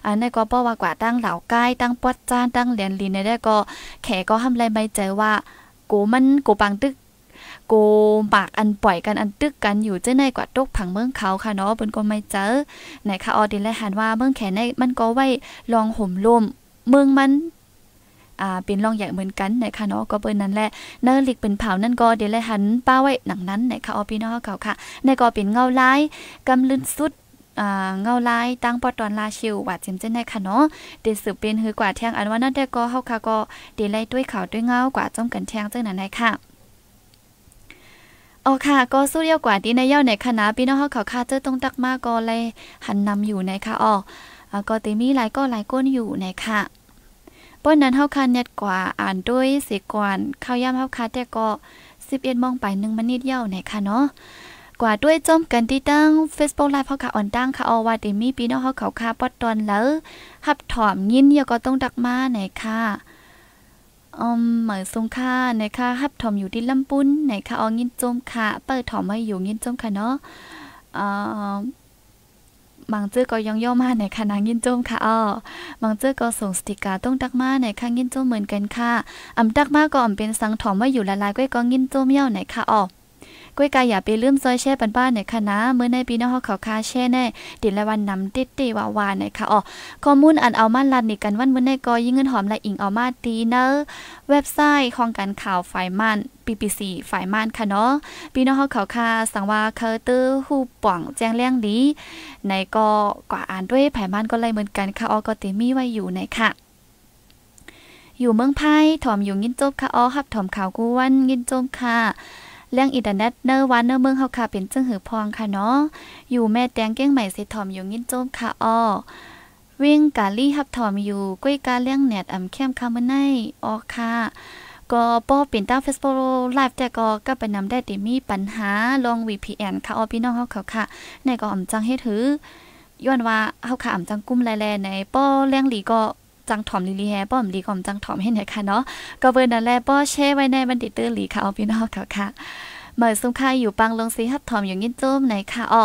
A: อันนก็ป้อว่ากว่าตั้งเหล่าใกล้ตั้งปอดจานตั้งเหรียญลินได้ก็แขก็ทำอะไรไม่ใจว่ากูมันกูปังตึกโกปากอันปล่อยกันอันตึกกันอยู่เจ้าในกว่าตกผังเมืองเขาค่ะเนาะบนก็ไม่เจอไหนค่ะออดินและหันว่าเมืองแขนในมันก็ไว้ลองห่มลมเมืองมันอ่าเป็นรองใหญ่เหมือนกันนคะเนาะก็เปิ้นนั้นแหละเนอลิกเป็นเผานั่นก็เดี๋ยวลยหันป้าไว้หนังนั้นนคคะออพี่น้องเก่าค่ะ ในก็เป็นเงาลายกำลึนสุดอ่าเงาลายตั้งปอตอนลาชิวว่าเจมเจนได้ค่ะเนาะเดสืบเป็นหือกว่าแทงอันว่านั่นแด่ก็เฮาค่ะก็เดไล่ด้วยข่าวด้วยเงากว่าจ้อมกันแทงจังนั้นได้ค่ะโอค่ะก็สู้เรียวกว่าที่ในเย่าในคณะพี่น้องเขาเขาคาเจอตรงตักมากก็เลย หันนำอยู่ในคคะอ๋อก็ตีมีหลายก็หลายก้นอยู่ในค่ะป้อนนั้นเขาคันยัดกว่าอ่านด้วยสีกวนข้าวย่ำเขาคาดแต่ก็สิบเอ็ดมองไปหนึ่งมันนิดเย่าในค่ะเนาะกว่าด้วยจมกันที่ตั้ง Facebook Live เขาค่ะออนตั้งค่ะอว่าติมีพี่น้องเขาเขาคาปปอดตอนแล้วหับถอมยินเยาก็ต้องดักมาในค่ะอมหมายทรงค่าในค่าฮับถมอยู่ที่ลำปุ้นในค่าออกงินจมค่ะ เปิดถมมาอยู่งินจมค่ะเนาะอ่บางเจ้าก็ย่องย่อมาในค่ะนางยินจมค่ะอ๋อบางเจ้าก็ส่งสติกาต้องดักมาในค่ะยินจมเหมือนกันค่ะ อำดักมาก็อำเป็นสังถมมาอยู่ละลายก็ก็ยินจมเย่าไหนค่ะอ๋อกุ้ยกายอย่าไปลืมซอยแช่ปันป้านในคณะ เมื่อในปีนอกเขาคาแช่แน่ ดินละวันนำติดตีวาวานในคคะอ๋อข้อมูลอันเอามาลัดนี่กันวันเมื่อในกอยิ่งเงินหอมและอิงเอามาตีเนอเว็บไซต์ของการข่าวฝ่ายม่านสี่ฝ่ายม่านค่ะเนาะ ปีน้องเฮาเขาคาสังว่าเคอรเตอร์ฮูป่องแจ้งเรื่องดี ในก็กว่าอ่านด้วยฝ่ายม่านก็เลยเหมือนกันค่ะออก็เตมีไว้อยู่ในค่ะ อยู่เมืองไพ่ถอมอยู่ยินจบค่ะอ๋อครับถอมข่าวกวนยินจบค่ะเรื่องอินเทอร์เน็ตเนอร์วันเนอร์เมืองเฮาค่ะเป็นจึงหือพองค่ะเนาะ อยู่แม่แตงเก้งใหม่เสถอมอยู่งิ้นโจมค่ะอ้อวิ่งกาลี่ฮับถอมอยู่กุ้ยกาเลี้ยงเน็ตอ่ำเข้มค่ะมื้อในออค่ะ ก็ป้อเปลี่ยนตั้งเฟ c บ b o o k l i v แต่ก็ก็ไปนำได้ติมีปัญหา ลอง VPN ค่ะออพี่น้องเฮาเขาค่ะในก็อ่ำจังเฮ็ดถือย้อนว่าเฮาค่ะอ่ำจังกุ้มแลแลใน ป้อเลี้ยงหลีก็จังถอมลิลีแฮป้อมดีกอมจังถอมให้หนไหมค่ะเนาะก็เวอร์นั่นแหละป้อแช่ไว้ในบันดิตเตอร์หลีค่ะเอาพี่น้องเขาค่ะเหมือนสุขคยอยู่ปังลงสีฮับถอมอย่างยิ่งจุ้มไหนค่ะอ๋อ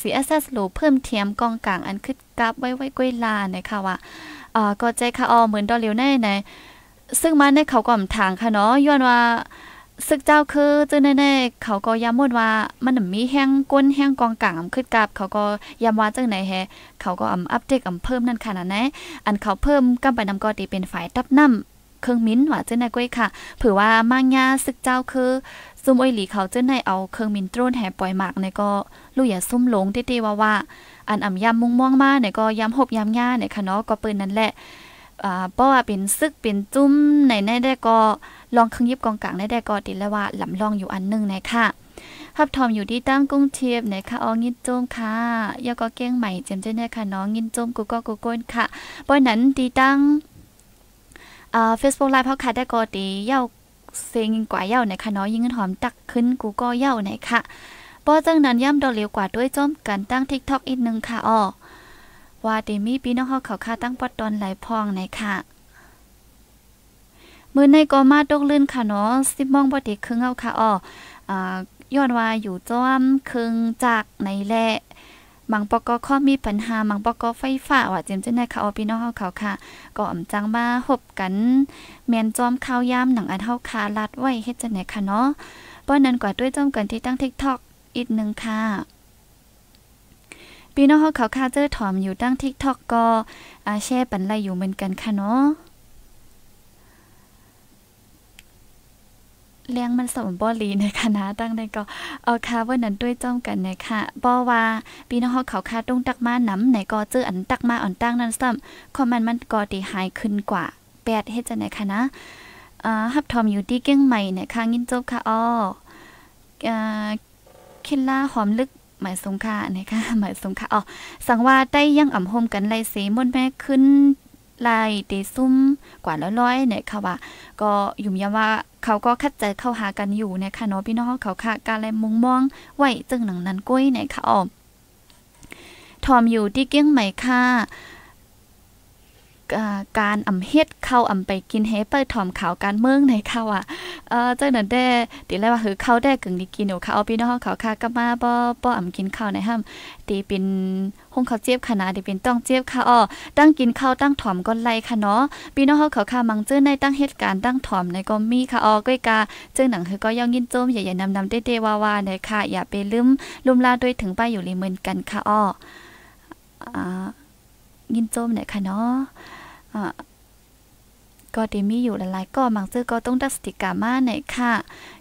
A: สเซสหลูเพิ่มเทียมกองกลางอันคึดกับไว้ไว้กล้วยลาไหนค่ะว่าอ่าก็ใจค่ะอ๋อเหมือนดอเลียวแน่ไหนซึ่งมันในเขาก่อมทางค่ะเนาะย้อนว่าซึกเจ้าคือจื้อแน่ๆเขาก็ย้ำหมดว่ามันมีแห้งก้นแห้งกองกลางขึ้นกับ เขาก็ย้ำว่าจังไหนแฮเขาก็อำอัปเดตอำเพิ่มนั่นขนาดน่อันเขาเพิ่มกำไปนำก็ตีเป็นฝ่ายตับน้ำ เครื่องมิ้นว่าเจ้าในก้อยค่ะเผื่อว่ามางยาซึกเจ้าคือซุ่มออยหลีเขาเจ้าในเอาเครื่องมิ้นตรนแห่ปล่อยหมาก ในก็ลูกอย่าซุ่มลงเตี้ๆว่าว่า อันอ่ำยำมุ่งม่วงมาเนี่ยก็ยำหบยำง่าเนี่ยค่ะเนาะก็ปืนนั่นแหละอ่าเพราะว่าเป็นซึกเป็นจุ้มไหน่ได้ก็ลองคึงยิบกองกลางได้ไดกอติแล้วว่าลำลองอยู่อันนึงในค่ะฮับทอมอยู่ที่ตั้งกุ้งเทียบนะนค่ะอ๋องินจมค่ะยาก็เก้งใหม่เจมเจนค่ะน้องงินจมกูก็กูก้นค่ะปอยนั้นตีตั้ง อ่าเฟซบุ๊กไลฟ์เขาค่ะได้กอตีเย้าเซ็งกว่าเย้าในค่ะน้องยิงเงินหอมตักขึ้นกูก็เย้าในค่ะ ป้อจังนั้นย่ำดอเร็วกว่าด้วยจอมกันตั้งทิกทอกอีกหนึ่งค่ะอ๋อว่าเดมี่ปีน้องเขาเขาค่าตั้งปอดตอนไหลพองในค่ะมือในกอมาตกลื่นค่ะเนาะ10โมองบ่ติครึ่งเอาค่ะอ๋อย้อนว่า อยู่จอมครึ่งจากในแหละบางปอกก็ข้อมีปัญหาบางปอกก็ไฟฟ้าว่ะเจมส์จังได๋ค่ะออพี่น้องเฮเขาค่ะ ก็อำจังมาหบกัน แม่นจอมข้าวยามหนังอันเฮาคาลัดไว้เฮ็ดจังไหนค่ะเนาะป้อนนั้นกว่าด้วยจอมกันที่ตั้งทิกทอกอีกหนึ่งค่ะพี่น้องเฮเขาค่ะเจอถอมอยู่ตั้งทิกทอกก็อาแชร์ปันไลอยู่เหมือนกันค่ะเนาะเลี้ยงมันสมบอลีในคณะตั้งในก็เอาค่ะวันนั้นด้วยจ้องกันนะค่ะบอว่าพี่น้องเขาคาตรงตักมาหนำไหนก็เจออันตักมาอ่อนตั้งนั้นซ้ำคอมมันมันก็ดีหายขึ้นกว่า8เฮ็ดจังได๋คะนะอ่อฮับทอมอยู่ที่เก้งใหม่เนี่ยค่ะยินจบค่ะอ้อเอ่อคลล่าหอมลึกหมายสงค่ะนะคะหมายสงค่ะอ๋อสังว่าได้ยังอ่าโฮมกันไล่เสมนแม่ขึ้นลายเตซุ่มกว่าร้อย ๆ เนี่ยค่ะว่า ก็ยุ่มยาว่าเขาก็คัดใจเข้าหากันอยู่นะคะเนาะพี่น้องเขาค่ะการเลมุงมองไหวจึงหนังนั้นกุ้ยเนี่ยค่ะอ๋อทอมอยู่ที่เกี้ยงไหมค่ะการอำเฮ็ดเข้าอำไปกินเฮเปิดถอมขาวการเมืองในเขาอ่ะเออเจ้าหน้าแด้ตีแล้วว่าคือเข้าได้กึ่งดีกินอยูเขาเอาพี่น้องเขาค่ะก็มาบ่บ่อำกินข้าวในห้ำตีเป็นห้องเขาเจี๊ยบขนาดตีเป็นต้องเจี๊ยบค่ะอ้อตั้งกินข้าวตั้งถอมก็ไล่ค่ะเนาะพี่น้องเขาาค่ะมังเจ้อในตั้งเหตุการ์ตั้งถอมในก็มีค่ะอ้อก้อยกาเจ้าหนังคือก็ย่องยินโจมใหญ่ๆนำๆเด้ๆว่าๆในค่ะ อย่าไปลืมลุมลาด้วยถึงป้ายอยู่ริมเมือนกันค่ะอ้ออ่ายินโจมเนี่ยค่ะเนาะก็เดมีอยู่หลายๆก็มังเจอก็ต้องดัสติกามาีหนค่ะ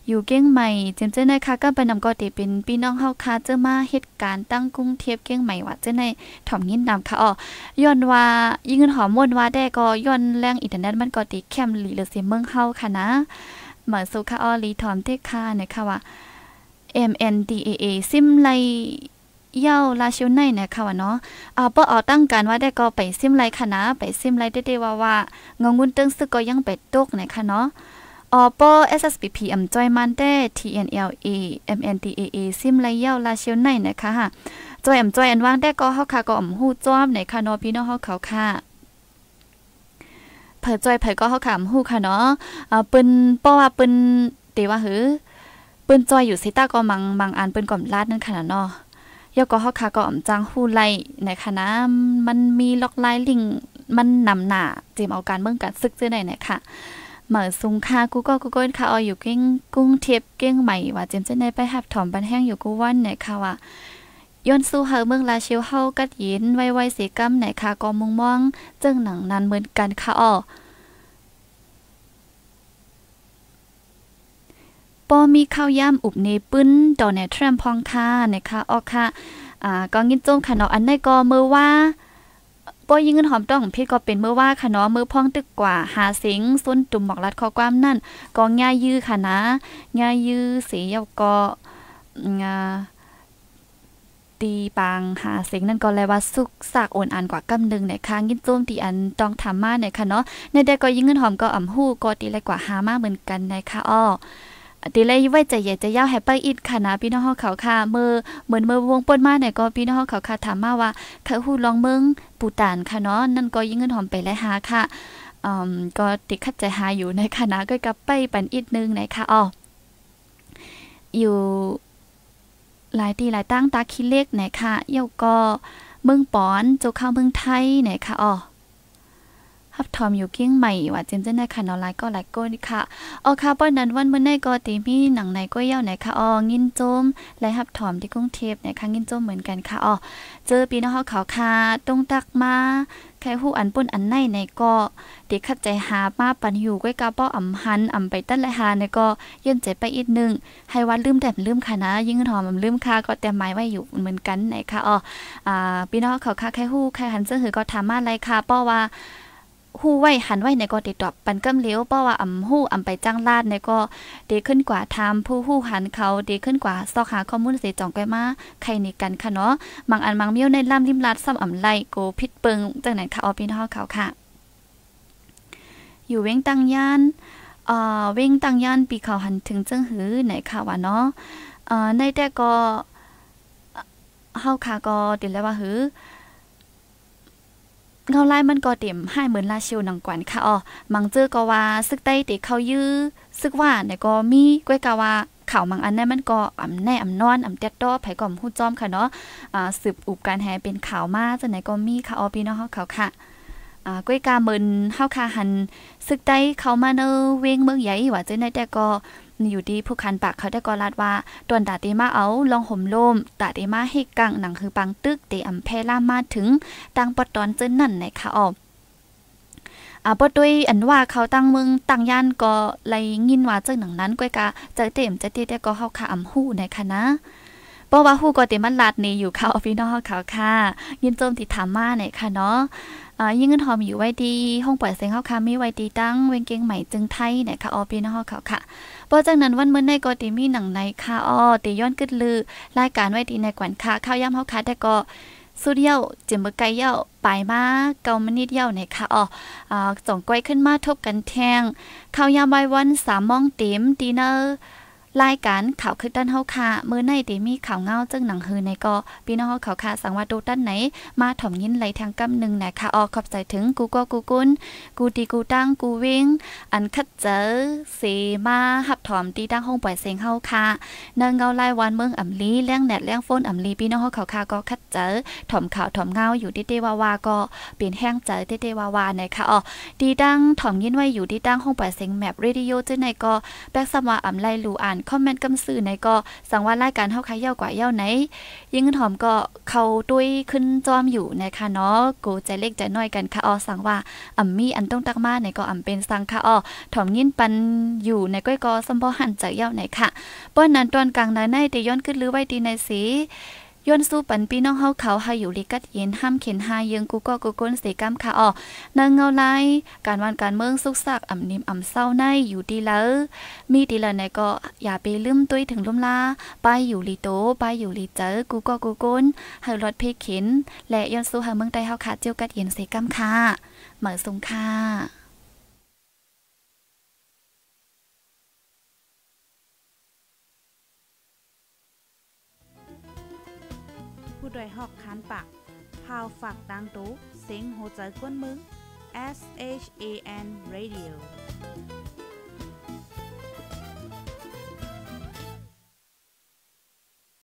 A: อยู่เก้งใหม่เจมเจ้าไนค่ะก็ไปนำก็เดเป็นพี่น้องเฮาค่ะเจ้ามาเหตุการณ์ตั้งกุ้งเทียบเก้งใหม่ว่าเจ้าในถ่อมยินนำค่ะอ๋อย้อนว่ายิ่งเงินหอมมวนว่าได้ก็ย้อนแรงอินเทอร์เน็ตมันก็ติแคมหลีหรือเสียเมืองเฮาค่ะนะเหมือนสุขะอ๋อลีถ่อมเทคค่ะนยค่ะว่า MNDAA ซิมไลเย้าลาชิวในเนี่ยค่ะวะเนาะเอาเปออตั้งการว่าได้ก็ไปซิมไรค่ะนะไปซิมไรได้ได้ว่าว่า งงุนตึ้งซึกก็ยังไปตกเนี่ยค่ะเนาะออปอ SSPP อำจอยมันเต TNLA MNTAA ซิมไรเย่าลาเชียวในนะคะฮะจอยอำจอยอันวางได้ก็เฮาค่ะก็อำฮู้จ้อมในค่ะเนาะพี่น้องเฮาเขาค่ะเผยจอยเผยก็เฮาค่ะอำฮู้ค่ะเนาะอ่อปืนป้อว่าปืนเตว่าหือปืนจอยอยู่ซิต้าก็มังมังอันปืนก่อมลาดนั่นค่ะเนาะยกก็ฮอกคาก็อ่อจังฮู้ไล่นคณะมันมีล็อกไลลิงมันนำหน้าเจมเอาการเบืองการซึกซื้อไหนนะคะเหมอซุงค่ากูก็กูก้นค่ะออยู่เก้งกุ้งเทียบเก้งใหม่ว่าเจมจะได้ไปหับถอมบันแห้งอยู่กูวันเนีค่ะว่าย้อนสู้เฮาเมืองลาเชียวเฮากัดยินไว้ไว้สีกำไหนค่ะก็มุงมองจึงหนังนั้นเหมือนกันค่ะออปอมีข้าวย่ำอุบเนปึ้นตอนเนทรัมพองค่เนะคะออค่ะอ่าก็งินจมค่ะเนาะ อันในก็เมื่อว่าปอยิงเงินหอมต้องพี่ก็เป็นเมื่อว่าค่ะเนาะมือพองตึกกว่า หาเสียงส้นตุ่มหมอกลัดข้อความนั่นกอง่ายยื้อค่ะนะ ง่ายยื้อ เสียก็าตีปางหาเสียงนั่นก็แลว่าสุกสากโอนอันกว่ากำนึงในค้างยินจมที่อันต้องทำมาในค่ะเนาะ ในแต่ก็ยิงเงินหอมก็อ่ำฮู้ ก็ตีแลกว่าหามาเหมือนกันในค่ะอ้อตีเลยไว้ใจเย็จะย่าแฮปปี้อินค่ะนะพี่น้องเาขาค่ะ เมื่อเหมือนเมื่อวงปนมาเนี่ยก็พี่น้องเาขาค่ะ ถามมาว่าเขาหูลองเมืองปูตานค่ะเนาะนั่นก็ยิ่งเงินหอมไปและหาค่ะก็ติดขัดใจหาอยู่ในคณะก็กลับไปปันอีกนึงนะคะอ๋ออยู่หลายตีหลายตั้งตาคิดเล็กนะคะเยี่ยวก็เมืองปอนจุเข้าเมืองไทยนะคะอ๋อฮับทอมอยู่เกียงใหม่ว่าเจมเจนได้ค่ะนอไลก็ไลก็นี่ค่ะอ๋อค่ะป้อนนั้นวันเมื่อไหนก็ตีมีหนังไหนก็เย้าไหนค่ะอ๋องินจมและฮับทอมที่กรุงเทพเนี่ยค่ะงินจมเหมือนกันค่ะอ๋อเจอปีน้องเขาขาค่ะตรงตักมา ใครหู้อันปุ้นอันไหนในก็เด็กขัดใจหา มาปันอยู่ก้อยกาป้ออ่ำหันอ่ำไปตั้นและหาในก็เยื่นใจไปอีกนึง ให้วัดลืมแต่ลืมค่ะนะยิ่งหอมลืมค่ะก็แต่หมายไว้อยู่เหมือนกันไหนค่ะอ๋อปีน้องเขาค่ะใครหู้ใครหันเสื้อหือก็ถามมาอะไรค่ะป้อว่าหู้ไว้หันไว้ในก็ติดตอบปันกำเลี้ยวเพราะว่าอำหู้อำไปจ้างลาดในก็ดีขึ้นกว่าทำผู้หู้หันเขาดีขึ้นกว่าซอกหาข้อมูลเสจองก้อยมาใครนี่กันค่ะเนาะบางอันบางเมียวในล่ำริมลาดซ้ำอำไล่โกพิดเปิงจังไหนค่ะออพี่น้องเขาค่ะอยู่เว้งตังย่านเอ่อเว้งตังย่านปีเขาหันถึงจังหือไหนค่ะว่าเนาะเอ่อในแต่ก็เฮาค่ะก็ติดแล้วว่าหือเงาไล่มันก็เต็มให้เหมือนลาชิวหนังกวนค่ะอ๋อมังเจอก็ว่าซึกใต้ติเขายื้อซึกว่าเนี่ยก็มีก้วยกาว่าข่าวมังอันนั้นมันก็อำแน่อำนอนอำเตี้ยโอไผก่อมฮู้จอมค่ะเนาะอ่าสืบอุบการแฮเป็นข่าวมาจังไหนก็มีค่ะอ๋อพี่น้องเฮาข่าวค่ะอ่าก้วยกาเมินเฮาคาหันซึกใต้เขามาเนอเวงเมืองใหญ่ว่าจังไหนแต่ก็อยู่ดีผู้คันปากเขาได้กอลัดว่าตวนดาตีมาเอาลองห่มลมดาตีมาให้กังหนังคือปังตึกเตอำแพล่ามาถึงตังปอตอนจนนั่นในค่ะออกอ่าบ่ด้วยอันว่าเขาตั้งเมืองตั้งย่านก็ไลงินว่าเจ้าหนังนั้นก้อยกาเจอเต็มจะตีได้ก็เฮาค่ะอำฮู้ในคณะพรบ่ว่าฮู้ก็เต็มมันลาดนี่อยู่ค่ะพี่น้องเขาค่ะยินโจมที่ถามมาในค่ะเนาะอ่ายิ่งเงินหอมอยู่ไว้ดีห้องปล่อยเสียงเฮาค่ะมีไว้ดีตั้งเวงเกงใหม่จึงไทยในค่ะออพี่น้องเขาค่ะพราะจากนั้นวันเมื่อในก็ติมีหนังในค่าอ้อตีย้อนกึดลือ รายการไว้ที่ในกวนค่ะข้าวย่ำเฮาค่ะแต่ก็สุดเย่าจิมบไกเย่าปลายมาเกามนิดเย่าไนค่ะอ้ออ่าส่งก้อยขึ้นมาทบกันแทงข้าวยามใบวันสามมองเต็มตีเนอร์รายการข่าวคึกด้านเฮาค่ะมื้อในติมีข่าวเงาจึงหนังฮือในก็พี่น้องเฮาข่าวค่ะสังว่าโดด้านไหน มาถ่อมยินไหลทางกำนึงนะคะออขอบใจถึงกูก็กูกุนกูตีกูตั้งกูวิ่งอันคัดเจอเสมาหับถ่อมตีตั้งห้องปล่อยเสียงเฮาค่ะเนิงเงาไล่วันเมืองอำลีแล้งแนทแล้งฟนอำลี พี่น้องเฮาข่าวค่ะก็คัดเจอถ่อมข่าวถ่อมเงาอยู่เตวาวาก็ เปลี่ยนแห้งเจอเต้ๆวาวานะคะอ๋อตีตั้งถ่อมยินไว้อยู่ที่ตั้งห้องปล่อยเสียงแมปเรดิโอจึงในก็แบกสมาอำไลลูอนคอมเมนต์กำสื่อไหนก็สังว่ารายการเฮาใครเย่ากว่าเย่าไหน ยิ่งหอมก็เขาตุ้ยขึ้นจอมอยู่นะคะเนาะกูใจเล็กใจน้อยกันค่ะออสังว่าอ่ำมีอันต้องตักมาไหนก็อ่ำเป็นสังค่ะออถ่อมยินปันอยู่ในก้อยกอสมบ่หันจากเย่าไหนค่ะป้อนนั้นตอนกลางนายในแต่ย้อนขึ้นลือไว้ดีในสีย้อนสู้ปันพี่น้องเฮาเขาให้อยู่ลิกัดเย็นห้ามเข็นหายยิงกูก็กูก้นเสก้ามค่ะอ๋อนังเงาไลการวันการเมืองสุกซักอ่ำนิ่มอ่ำเศร้าในอยู่ดีแล้วมีดีแล้วในก็อย่าไปลืมตุ้ยถึงลุ่มลา ไปอยู่ลีโต ไปอยู่ลีเจอกูก็กูก้นให้รถเพเข็นและย้อนสู้ให้เมืองใต้เฮาขาดเจียวกัดเย็นเสก้ามค่ะเหมือสงค่ะด้วยหอกคันปากพาวฝากดังตู้เซ็งโหใจกวนมึง S H A N Radio